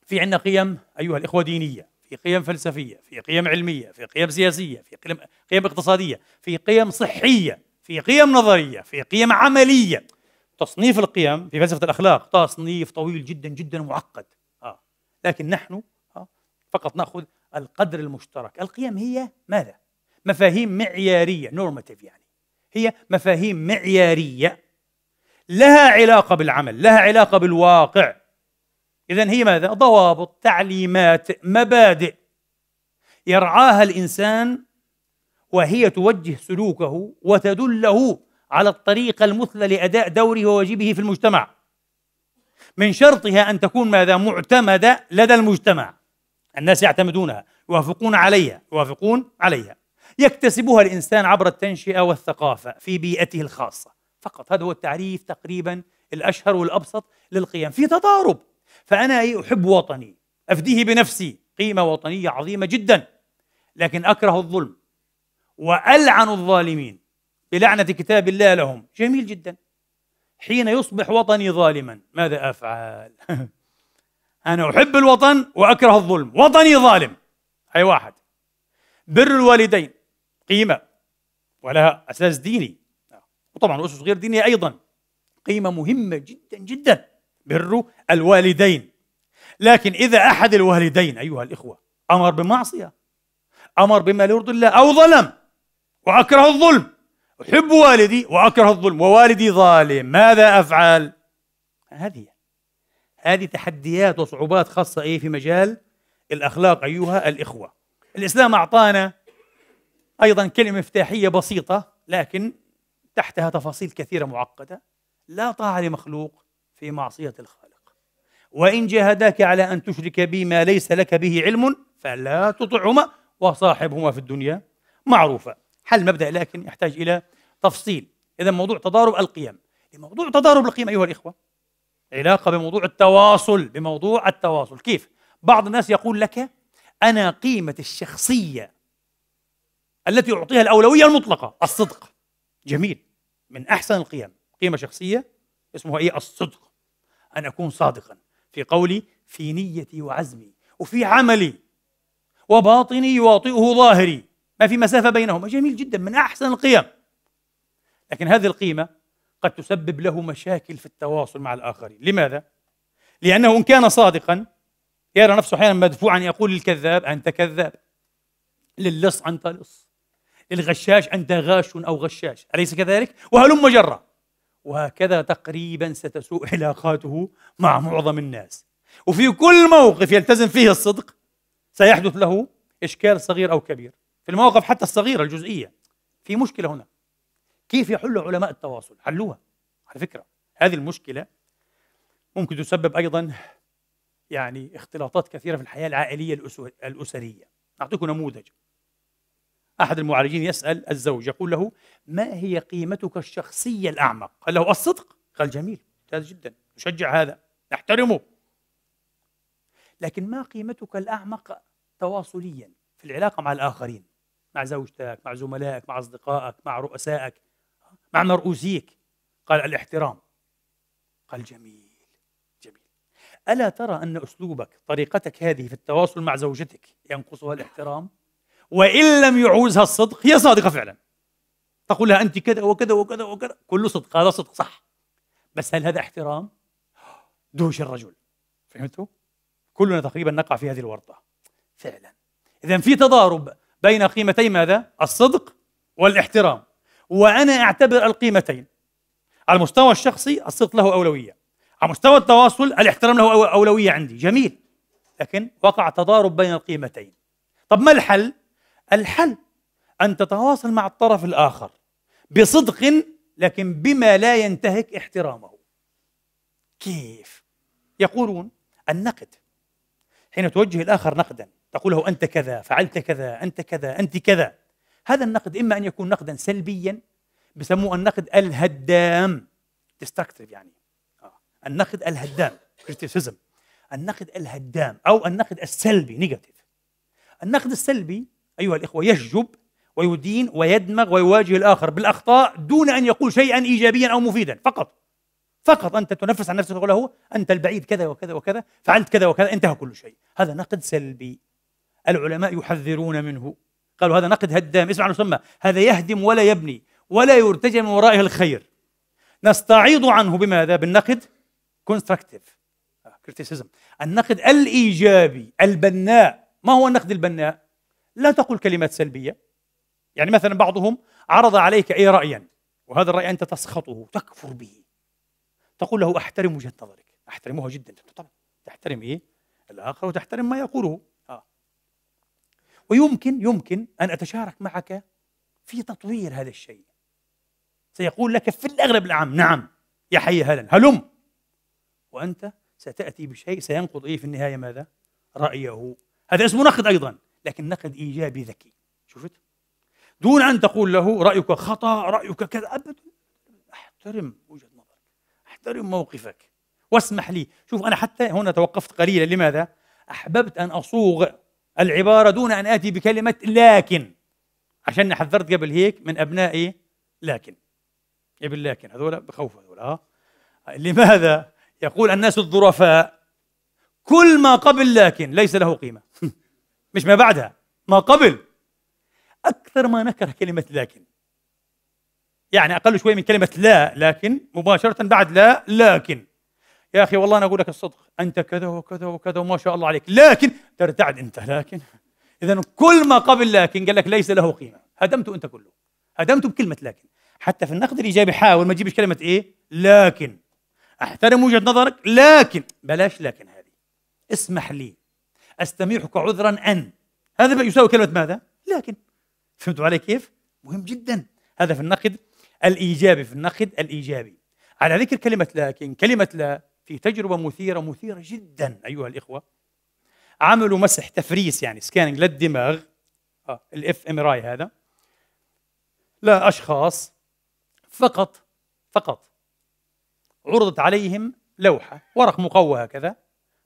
في عندنا قيم أيها الإخوة دينية في قيم فلسفية في قيم علمية في قيم سياسية في قيم, قيم اقتصادية في قيم صحية في قيم نظرية في قيم عملية تصنيف القيم في فلسفه الاخلاق تصنيف طويل جدا جدا معقد آه. لكن نحن آه فقط ناخذ القدر المشترك القيم هي ماذا مفاهيم معياريه نورماتيف يعني هي مفاهيم معياريه لها علاقه بالعمل لها علاقه بالواقع اذا هي ماذا ضوابط تعليمات مبادئ يرعاها الانسان وهي توجه سلوكه وتدله على الطريقة المثلى لأداء دوره وواجبه في المجتمع من شرطها أن تكون ماذا معتمدة لدى المجتمع الناس يعتمدونها يوافقون عليها يوافقون عليها يكتسبها الإنسان عبر التنشئة والثقافة في بيئته الخاصة فقط هذا هو التعريف تقريبا الأشهر والأبسط للقيم في تضارب فأنا أحب وطني أفديه بنفسي قيمة وطنية عظيمة جدا لكن أكره الظلم وألعن الظالمين بلعنة كتاب الله لهم جميل جدا حين يصبح وطني ظالما ماذا أفعل؟ أنا أحب الوطن وأكره الظلم وطني ظالم أي واحد بر الوالدين قيمة ولها أساس ديني وطبعا أسس غير دينية أيضا قيمة مهمة جدا جدا بر الوالدين لكن إذا أحد الوالدين أيها الإخوة أمر بمعصية أمر بما لا يرضي الله أو ظلم وأكره الظلم أحب والدي وأكره الظلم ووالدي ظالم ماذا أفعل؟ هذه هذه تحديات وصعوبات خاصة إيه في مجال الأخلاق أيها الإخوة الإسلام أعطانا أيضا كلمة مفتاحية بسيطة لكن تحتها تفاصيل كثيرة معقدة لا طاعة لمخلوق في معصية الخالق وإن جاهداك على أن تشرك بي ما ليس لك به علم فلا تطعهما وصاحبهما في الدنيا معروفا حل مبدأ لكن يحتاج إلى تفصيل إذا موضوع تضارب القيم موضوع تضارب القيم أيها الإخوة علاقة بموضوع التواصل بموضوع التواصل كيف؟ بعض الناس يقول لك أنا قيمة الشخصية التي أعطيها الأولوية المطلقة الصدق جميل من أحسن القيم قيمة شخصية اسمها إيه الصدق أن أكون صادقا في قولي في نيتي وعزمي وفي عملي وباطني يواطئه ظاهري ما في مسافة بينهما جميل جدا من أحسن القيم لكن هذه القيمة قد تسبب له مشاكل في التواصل مع الآخرين لماذا؟ لأنه إن كان صادقا يرى نفسه أحيانا مدفوعا يقول للكذاب أنت كذاب للص أنت لص للغشاش أنت غاش أو غشاش أليس كذلك؟ وهلم جرة وهكذا تقريبا ستسوء علاقاته مع معظم الناس
وفي كل
موقف يلتزم فيه الصدق سيحدث له إشكال صغير أو كبير في المواقف حتى الصغيرة الجزئية في مشكلة هنا كيف يحل علماء التواصل حلوها على فكرة هذه المشكلة ممكن تسبب أيضا يعني اختلاطات كثيرة في الحياة العائلية الأسرية أعطيكم نموذج أحد المعالجين يسأل الزوج يقول له ما هي قيمتك الشخصية الأعمق؟ قال له الصدق قال جميل ممتاز جدا نشجع هذا نحترمه لكن ما قيمتك الأعمق تواصليا في العلاقة مع الآخرين مع زوجتك مع زملائك مع أصدقائك مع رؤسائك مع مرؤوسيك قال الاحترام قال جميل جميل ألا ترى أن أسلوبك طريقتك هذه في التواصل مع زوجتك ينقصها الاحترام وإن لم يعوزها الصدق هي صادقة فعلا تقول لها أنت كذا وكذا وكذا وكذا كله صدق هذا صدق صح بس هل هذا احترام؟ دوش الرجل فهمتوا؟ كلنا تقريبا نقع في هذه الورطة فعلا إذا في تضارب بين قيمتي ماذا؟ الصدق والاحترام وأنا أعتبر القيمتين على المستوى الشخصي الصدق له أولوية على مستوى التواصل الاحترام له أولوية عندي جميل لكن وقع تضارب بين القيمتين طب ما الحل؟ الحل أن تتواصل مع الطرف الآخر بصدق لكن بما لا ينتهك احترامه كيف؟ يقولون النقد حين توجه الآخر نقدا تقول له أنت كذا فعلت كذا أنت كذا أنت كذا هذا النقد إما أن يكون نقدا سلبيا بسموه النقد الهدام destructive يعني آه. النقد الهدام criticism النقد الهدام أو النقد السلبي نيجاتيف النقد السلبي أيها الإخوة يشجب ويدين ويدمغ ويواجه الآخر بالأخطاء دون أن يقول شيئا إيجابيا أو مفيدا فقط فقط أنت تنفس عن نفسك تقول له أنت البعيد كذا وكذا وكذا فعلت كذا وكذا انتهى كل شيء هذا نقد سلبي العلماء يحذرون منه قالوا هذا نقد هدام اسمع يسمى هذا يهدم ولا يبني ولا يرتجى من ورائه الخير نستعيض عنه بماذا بالنقد كونستراكتيف آه، كريتيسيزم النقد الايجابي البناء ما هو النقد البناء لا تقول كلمات سلبيه يعني مثلا بعضهم عرض عليك اي رايا وهذا الراي انت تسخطه تكفر به تقول له احترم وجهه نظرك احترمها جدا طبعا تحترم ايه الاخر وتحترم ما يقوله ويمكن يمكن أن أتشارك معك في تطوير هذا الشيء سيقول لك في الأغلب العام نعم يا حي هلا هلم وأنت ستأتي بشيء سينقض إيه في النهاية ماذا؟ رأيه هذا اسمه نقد أيضا لكن نقد إيجابي ذكي شفت؟ دون أن تقول له رأيك خطأ رأيك كذا أبدا احترم وجهة نظرك احترم موقفك واسمح لي شوف أنا حتى هنا توقفت قليلا لماذا؟ أحببت أن أصوغ العبارة دون أن آتي بكلمة لكن عشان حذرت قبل هيك من أبناء لكن ابن لكن هذول بخوف هذول آه. لماذا يقول الناس الظرفاء كل ما قبل لكن ليس له قيمة مش ما بعدها ما قبل أكثر ما نكره كلمة لكن يعني أقل شوي من كلمة لا لكن مباشرة بعد لا لكن يا اخي والله انا اقول لك الصدق انت كذا وكذا وكذا وما شاء الله عليك لكن ترتعد انت لكن اذا كل ما قبل لكن قال لك ليس له قيمه هدمته انت كله هدمته بكلمه لكن حتى في النقد الايجابي حاول ما تجيبش كلمه ايه لكن احترم وجهه نظرك لكن بلاش لكن هذه اسمح لي استميحك عذرا ان هذا يساوي كلمه ماذا لكن فهمتوا علي كيف مهم جدا هذا في النقد الايجابي في النقد الايجابي على ذكر كلمه لكن كلمه لا في تجربة مثيرة مثيرة جدا أيها الإخوة عملوا مسح تفريس يعني سكاننج للدماغ آه الاف ام اي هذا لاشخاص فقط فقط عرضت عليهم لوحه ورق مقوى هكذا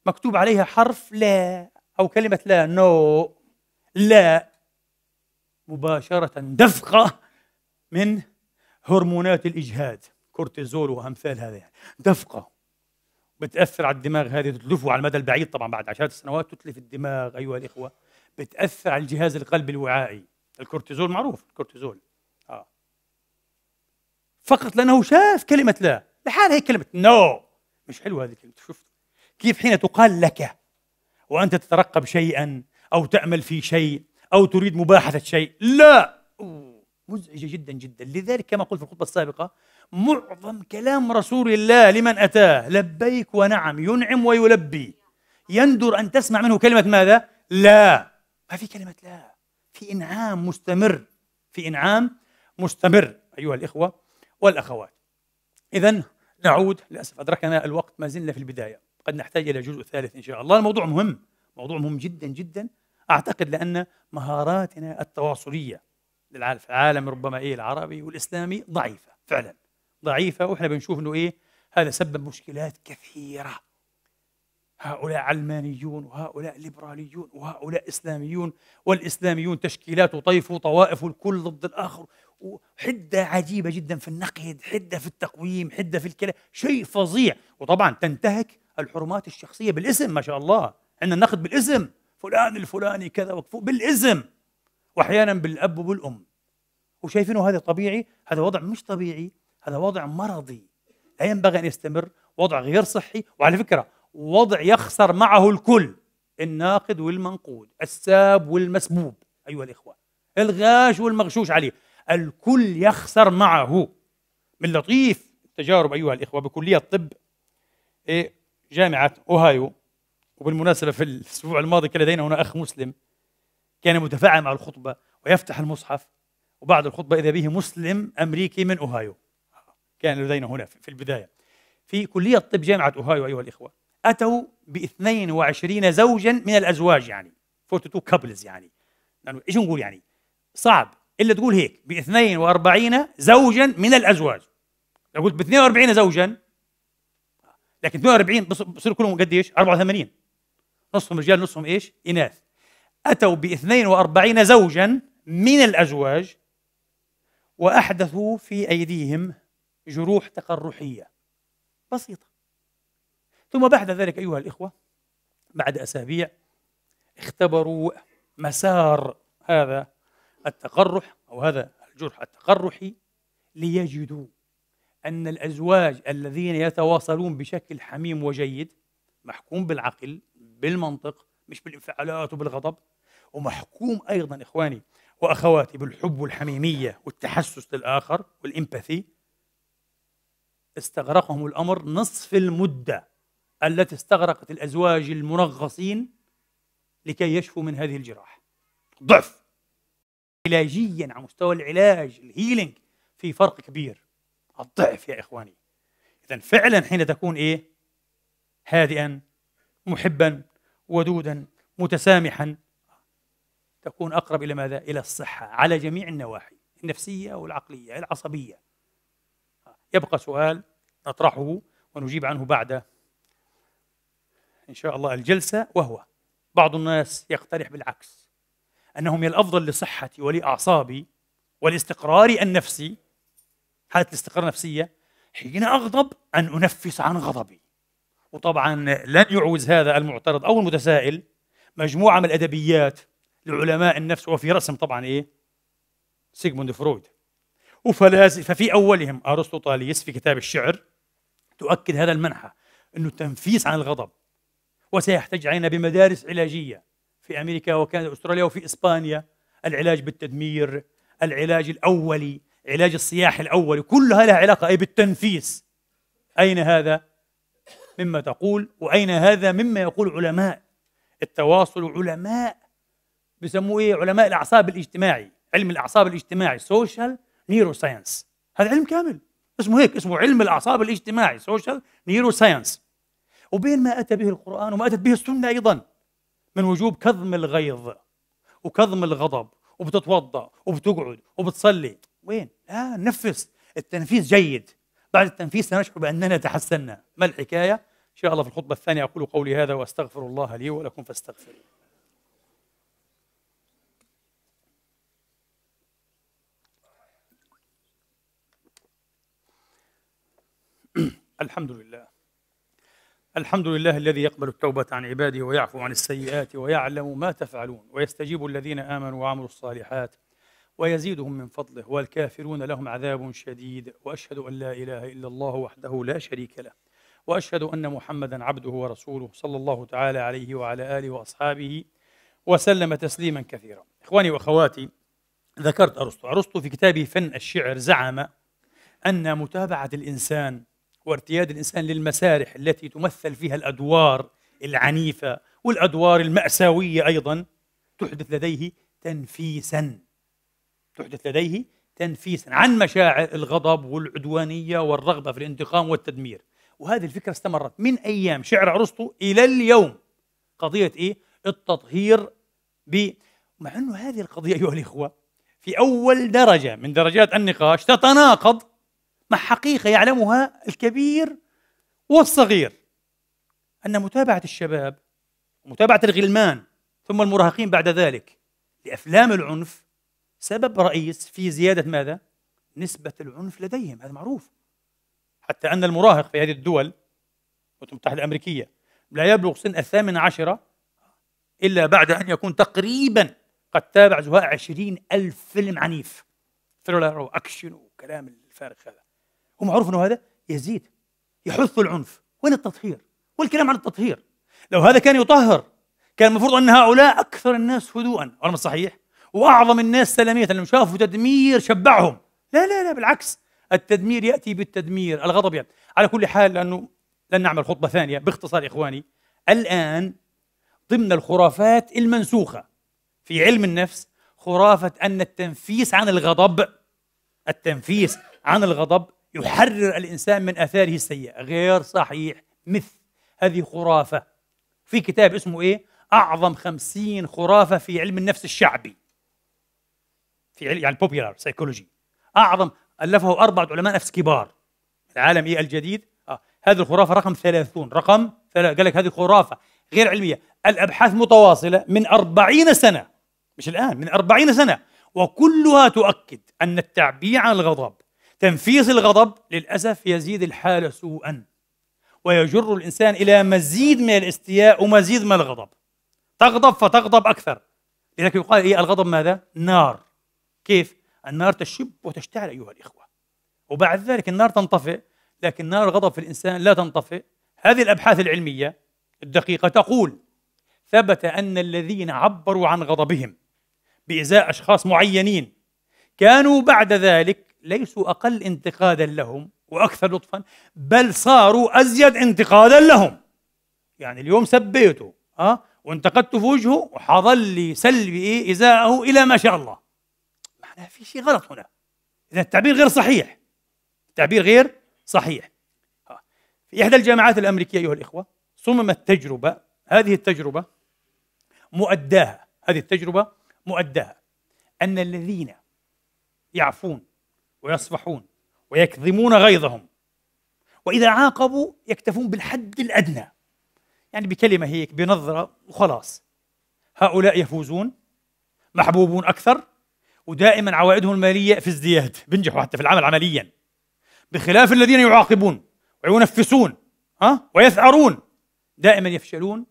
مكتوب عليها حرف لا او كلمه لا نو لا مباشره دفقه من هرمونات الاجهاد كورتيزول وامثال هذا يعني دفقه بتاثر على الدماغ هذه تتلفه على المدى البعيد طبعا بعد عشرات السنوات تتلف الدماغ ايها الاخوه بتاثر على الجهاز القلبي الوعائي الكورتيزول معروف الكورتيزول اه فقط لانه شاف كلمه لا لحالها هي كلمه نو no. مش حلوه هذه الكلمه شفت كيف حين تقال لك وانت تترقب شيئا او تامل في شيء او تريد مباحثه شيء لا مزعجه جدا جدا لذلك كما قلت في الخطبه السابقه معظم كلام رسول الله لمن أتاه لبيك ونعم ينعم ويلبي يندر أن تسمع منه كلمة ماذا؟ لا ما في كلمة لا في إنعام مستمر في إنعام مستمر أيها الإخوة والأخوات إذا نعود للأسف أدركنا الوقت ما زلنا في البداية قد نحتاج إلى جزء ثالث إن شاء الله الموضوع مهم موضوع مهم جدا جدا أعتقد لأن مهاراتنا التواصلية في العالم ربما إيه العربي والإسلامي ضعيفة فعلا ضعيفة وإحنا بنشوف أنه إيه هذا سبب مشكلات كثيرة هؤلاء علمانيون وهؤلاء ليبراليون وهؤلاء إسلاميون والإسلاميون تشكيلات وطيف وطوائف والكل ضد الآخر وحدة عجيبة جدا في النقد حدة في التقويم حدة في الكلام شيء فظيع وطبعا تنتهك الحرمات الشخصية بالاسم ما شاء الله عندنا النقد بالاسم فلان الفلاني كذا بالاسم وأحيانا بالأب وبالأم وشايفينه هذا طبيعي هذا وضع مش طبيعي هذا وضع مرضي لا ينبغي أن يستمر وضع غير صحي وعلى فكرة وضع يخسر معه الكل الناقد والمنقود الساب والمسبوب أيها الإخوة الغاش والمغشوش عليه الكل يخسر معه من لطيف التجارب أيها الإخوة بكلية الطب إيه، جامعة أوهايو وبالمناسبة في الأسبوع الماضي كان لدينا هنا أخ مسلم كان متفاعل مع الخطبة ويفتح المصحف وبعد الخطبة إذا به مسلم أمريكي من أوهايو كان لدينا هنا في البداية في كلية طب جامعة أوهايو أيها الإخوة أتوا ب 22 زوجا من الأزواج يعني 42 كابلز يعني يعني ايش نقول يعني صعب إلا تقول هيك ب 42 زوجا من الأزواج لو قلت ب 42 زوجا لكن 42 بصير كلهم قديش 84 نصهم رجال نصهم ايش إناث أتوا ب 42 زوجا من الأزواج وأحدثوا في أيديهم جروح تقرحية بسيطة ثم بعد ذلك أيها الإخوة بعد أسابيع اختبروا مسار هذا التقرح أو هذا الجرح التقرحي ليجدوا أن الأزواج الذين يتواصلون بشكل حميم وجيد محكوم بالعقل بالمنطق مش بالانفعالات وبالغضب ومحكوم أيضا إخواني وأخواتي بالحب والحميمية والتحسس للآخر والإمباثي استغرقهم الأمر نصف المدة التي استغرقت الأزواج المنغصين لكي يشفوا من هذه الجراحة ضعف علاجيا على مستوى العلاج الهيلينج في فرق كبير الضعف يا إخواني إذا فعلا حين تكون إيه هادئا محبا ودودا متسامحا تكون أقرب إلى ماذا؟ إلى الصحة على جميع النواحي النفسية والعقلية العصبية يبقى سؤال نطرحه ونجيب عنه بعد إن شاء الله الجلسة وهو بعض الناس يقترح بالعكس أنه من الأفضل لصحتي ولأعصابي ولاستقراري النفسي حالة الاستقرار النفسية حين أغضب أن أنفس عن غضبي وطبعا لن يعوز هذا المعترض أو المتسائل مجموعة من الأدبيات لعلماء النفس وفي رسم طبعا إيه سيغموند فرويد وفلاسفة في أولهم أرسطو طاليس في كتاب الشعر تؤكد هذا المنحى أنه تنفيس عن الغضب وسيحتج علينا بمدارس علاجية في أمريكا وكندا وأستراليا وفي إسبانيا العلاج بالتدمير العلاج الأولي علاج الصياح الأولي كلها لها علاقة أي بالتنفيس أين هذا مما تقول وأين هذا مما يقول علماء التواصل علماء بسموه إيه علماء الأعصاب الاجتماعي علم الأعصاب الاجتماعي سوشيال نيورو ساينس هذا علم كامل اسمه هيك اسمه علم الاعصاب الاجتماعي سوشيال نيورو ساينس وبين ما اتى به القران وما اتت به السنه ايضا من وجوب كظم الغيظ وكظم الغضب وبتتوضا وبتقعد وبتصلي وين؟ لا آه، نفس التنفيس جيد بعد التنفيس سنشعر باننا تحسنا ما الحكايه؟ ان شاء الله في الخطبه الثانيه اقول قولي هذا واستغفر الله لي ولكم فاستغفروه الحمد لله الحمد لله الذي يقبل التوبة عن عباده ويعفو عن السيئات ويعلم ما تفعلون ويستجيب الذين آمنوا وعملوا الصالحات ويزيدهم من فضله والكافرون لهم عذاب شديد وأشهد أن لا إله إلا الله وحده لا شريك له وأشهد أن محمدا عبده ورسوله صلى الله تعالى عليه وعلى آله وأصحابه وسلم تسليما كثيرا إخواني وأخواتي ذكرت أرسطو أرسطو في كتابه فن الشعر زعم أن متابعة الإنسان وارتياد الانسان للمسارح التي تمثل فيها الادوار العنيفه والادوار الماساويه ايضا تحدث لديه تنفيسا تحدث لديه تنفيسا عن مشاعر الغضب والعدوانيه والرغبه في الانتقام والتدمير وهذه الفكره استمرت من ايام شعر ارسطو الى اليوم قضيه ايه التطهير ب مع انه هذه القضيه ايها الاخوه في اول درجه من درجات النقاش تتناقض مع حقيقة يعلمها الكبير والصغير أن متابعة الشباب ومتابعة الغلمان ثم المراهقين بعد ذلك لأفلام العنف سبب رئيس في زيادة ماذا؟ نسبة العنف لديهم هذا معروف حتى أن المراهق في هذه الدول الولايات المتحدة الأمريكية لا يبلغ سن الثامنة عشرة إلا بعد أن يكون تقريبا قد تابع زهاء عشرين ألف فيلم عنيف ثريلر وأكشن وكلام الفارغ هذا ومعروف أنه هذا يزيد يحث العنف وين التطهير والكلام عن التطهير لو هذا كان يطهر كان المفروض أن هؤلاء أكثر الناس هدوءا على الصحيح وأعظم الناس سلامية لانهم شافوا تدمير شبعهم لا لا لا بالعكس التدمير يأتي بالتدمير الغضب يعني. على كل حال لأنه لن نعمل خطبة ثانية باختصار إخواني الآن ضمن الخرافات المنسوخة في علم النفس خرافة أن التنفيس عن الغضب التنفيس عن الغضب يحرر الإنسان من آثاره السيئة غير صحيح مث هذه خرافة في كتاب اسمه إيه؟ أعظم خمسين خرافة في علم النفس الشعبي في علم يعني popular سيكولوجي أعظم ألفه أربعة علماء نفس كبار العالم إيه الجديد آه. هذه الخرافة رقم ثلاثون رقم قال لك هذه خرافة غير علمية الأبحاث متواصلة من أربعين سنة مش الآن من أربعين سنة وكلها تؤكد أن التعبير عن الغضب تنفيذ الغضب للأسف يزيد الحالة سوءا ويجر الإنسان إلى مزيد من الاستياء ومزيد من الغضب تغضب فتغضب أكثر لذلك يقال إيه الغضب ماذا؟ نار كيف؟ النار تشب وتشتعل أيها الإخوة وبعد ذلك النار تنطفئ لكن نار الغضب في الإنسان لا تنطفئ هذه الأبحاث العلمية الدقيقة تقول ثبت أن الذين عبروا عن غضبهم بإزاء أشخاص معينين كانوا بعد ذلك ليسوا أقل انتقادا لهم وأكثر لطفا بل صاروا أزيد انتقادا لهم يعني اليوم سبيته أه؟ وانتقدت في وجهه وحظل لي سلبي إيه إزاءه إلى ما شاء الله معناها في شيء غلط هنا إذا التعبير غير صحيح التعبير غير صحيح آه. في إحدى الجامعات الأمريكية أيها الإخوة صممت تجربة هذه التجربة مؤداها هذه التجربة مؤداها أن الذين يعفون ويصفحون ويكظمون غيظهم وإذا عاقبوا يكتفون بالحد الأدنى يعني بكلمة هيك بنظرة وخلاص هؤلاء يفوزون محبوبون أكثر ودائما عوائدهم المالية في ازدياد بنجحوا حتى في العمل عمليا بخلاف الذين يعاقبون وينفسون ها ويثعرون دائما يفشلون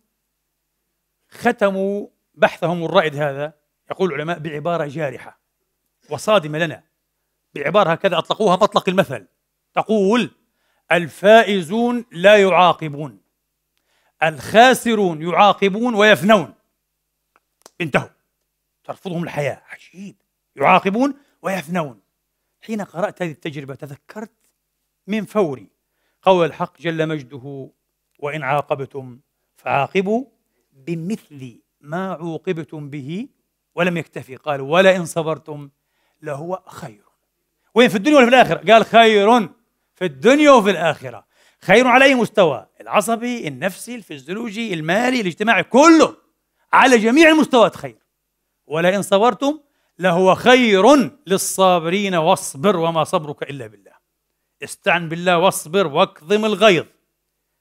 ختموا بحثهم الرائد هذا يقول العلماء بعبارة جارحة وصادمة لنا بعبارة هكذا أطلقوها مطلق المثل تقول الفائزون لا يعاقبون الخاسرون يعاقبون ويفنون انتهوا ترفضهم الحياة عجيب يعاقبون ويفنون حين قرأت هذه التجربة تذكرت من فوري قول الحق جل مجده وإن عاقبتم فعاقبوا بمثل ما عوقبتم به ولم يكتفي قال ولئن صبرتم لهو خير وين في الدنيا ولا في الآخرة قال خير في الدنيا وفي الآخرة خير على أي مستوى العصبي النفسي الفيزيولوجي المالي الاجتماعي كله على جميع المستويات خير ولئن صبرتم لهو خير للصابرين واصبر وما صبرك إلا بالله استعن بالله واصبر واكظم الغيظ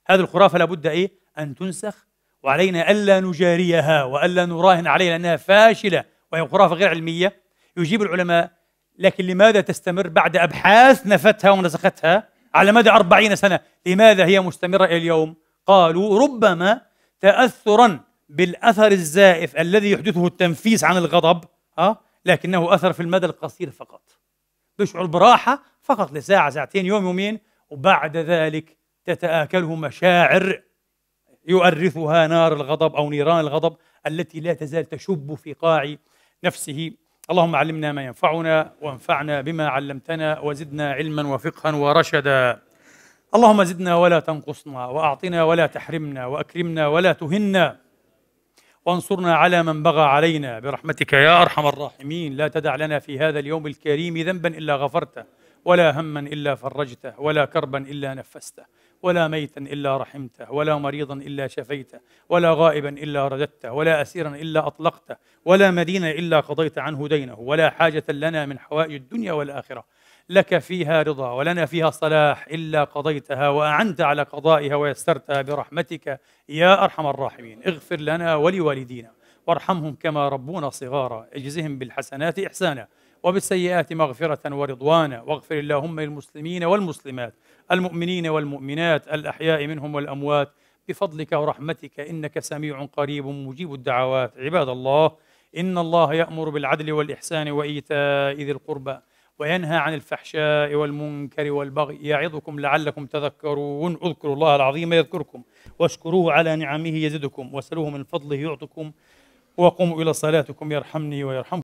هذه الخرافة لابد إيه أن تنسخ وعلينا ألا نجاريها وألا نراهن عليها لأنها فاشلة وهي خرافة غير علمية يجيب العلماء لكن لماذا تستمر بعد أبحاث نفتها ونسختها على مدى أربعين سنة لماذا هي مستمرة إلى اليوم قالوا ربما تأثرا بالأثر الزائف الذي يحدثه التنفيس عن الغضب أه؟ لكنه أثر في المدى القصير فقط بشعر براحة فقط لساعة ساعتين يوم يومين وبعد ذلك تتآكله مشاعر يؤرثها نار الغضب أو نيران الغضب التي لا تزال تشب في قاع نفسه اللهم علمنا ما ينفعنا وانفعنا بما علمتنا وزدنا علما وفقها ورشدا اللهم زدنا ولا تنقصنا واعطنا ولا تحرمنا واكرمنا ولا تهنا وانصرنا على من بغى علينا برحمتك يا ارحم الراحمين لا تدع لنا في هذا اليوم الكريم ذنبا الا غفرته ولا هما الا فرجته ولا كربا الا نفسته ولا ميتا إلا رحمته ولا مريضا إلا شفيته ولا غائبا إلا رددته ولا أسيرا إلا أطلقته ولا مدينا إلا قضيت عنه دينه ولا حاجة لنا من حوائج الدنيا والآخرة لك فيها رضا ولنا فيها صلاح إلا قضيتها وأعنت على قضائها ويسرتها برحمتك يا أرحم الراحمين اغفر لنا ولوالدينا وارحمهم كما ربونا صغارا اجزهم بالحسنات إحسانا وبالسيئات مغفرة ورضوانا واغفر اللهم للمسلمين والمسلمات المؤمنين والمؤمنات الأحياء منهم والأموات بفضلك ورحمتك إنك سميع قريب مجيب الدعوات عباد الله إن الله يأمر بالعدل والإحسان وإيتاء ذي القربى وينهى عن الفحشاء والمنكر والبغي يعظكم لعلكم تذكرون اذكروا الله العظيم يذكركم واشكروه على نعمه يزدكم واسألوه من فضله يعطكم وقوموا إلى صلاتكم يرحمني ويرحمكم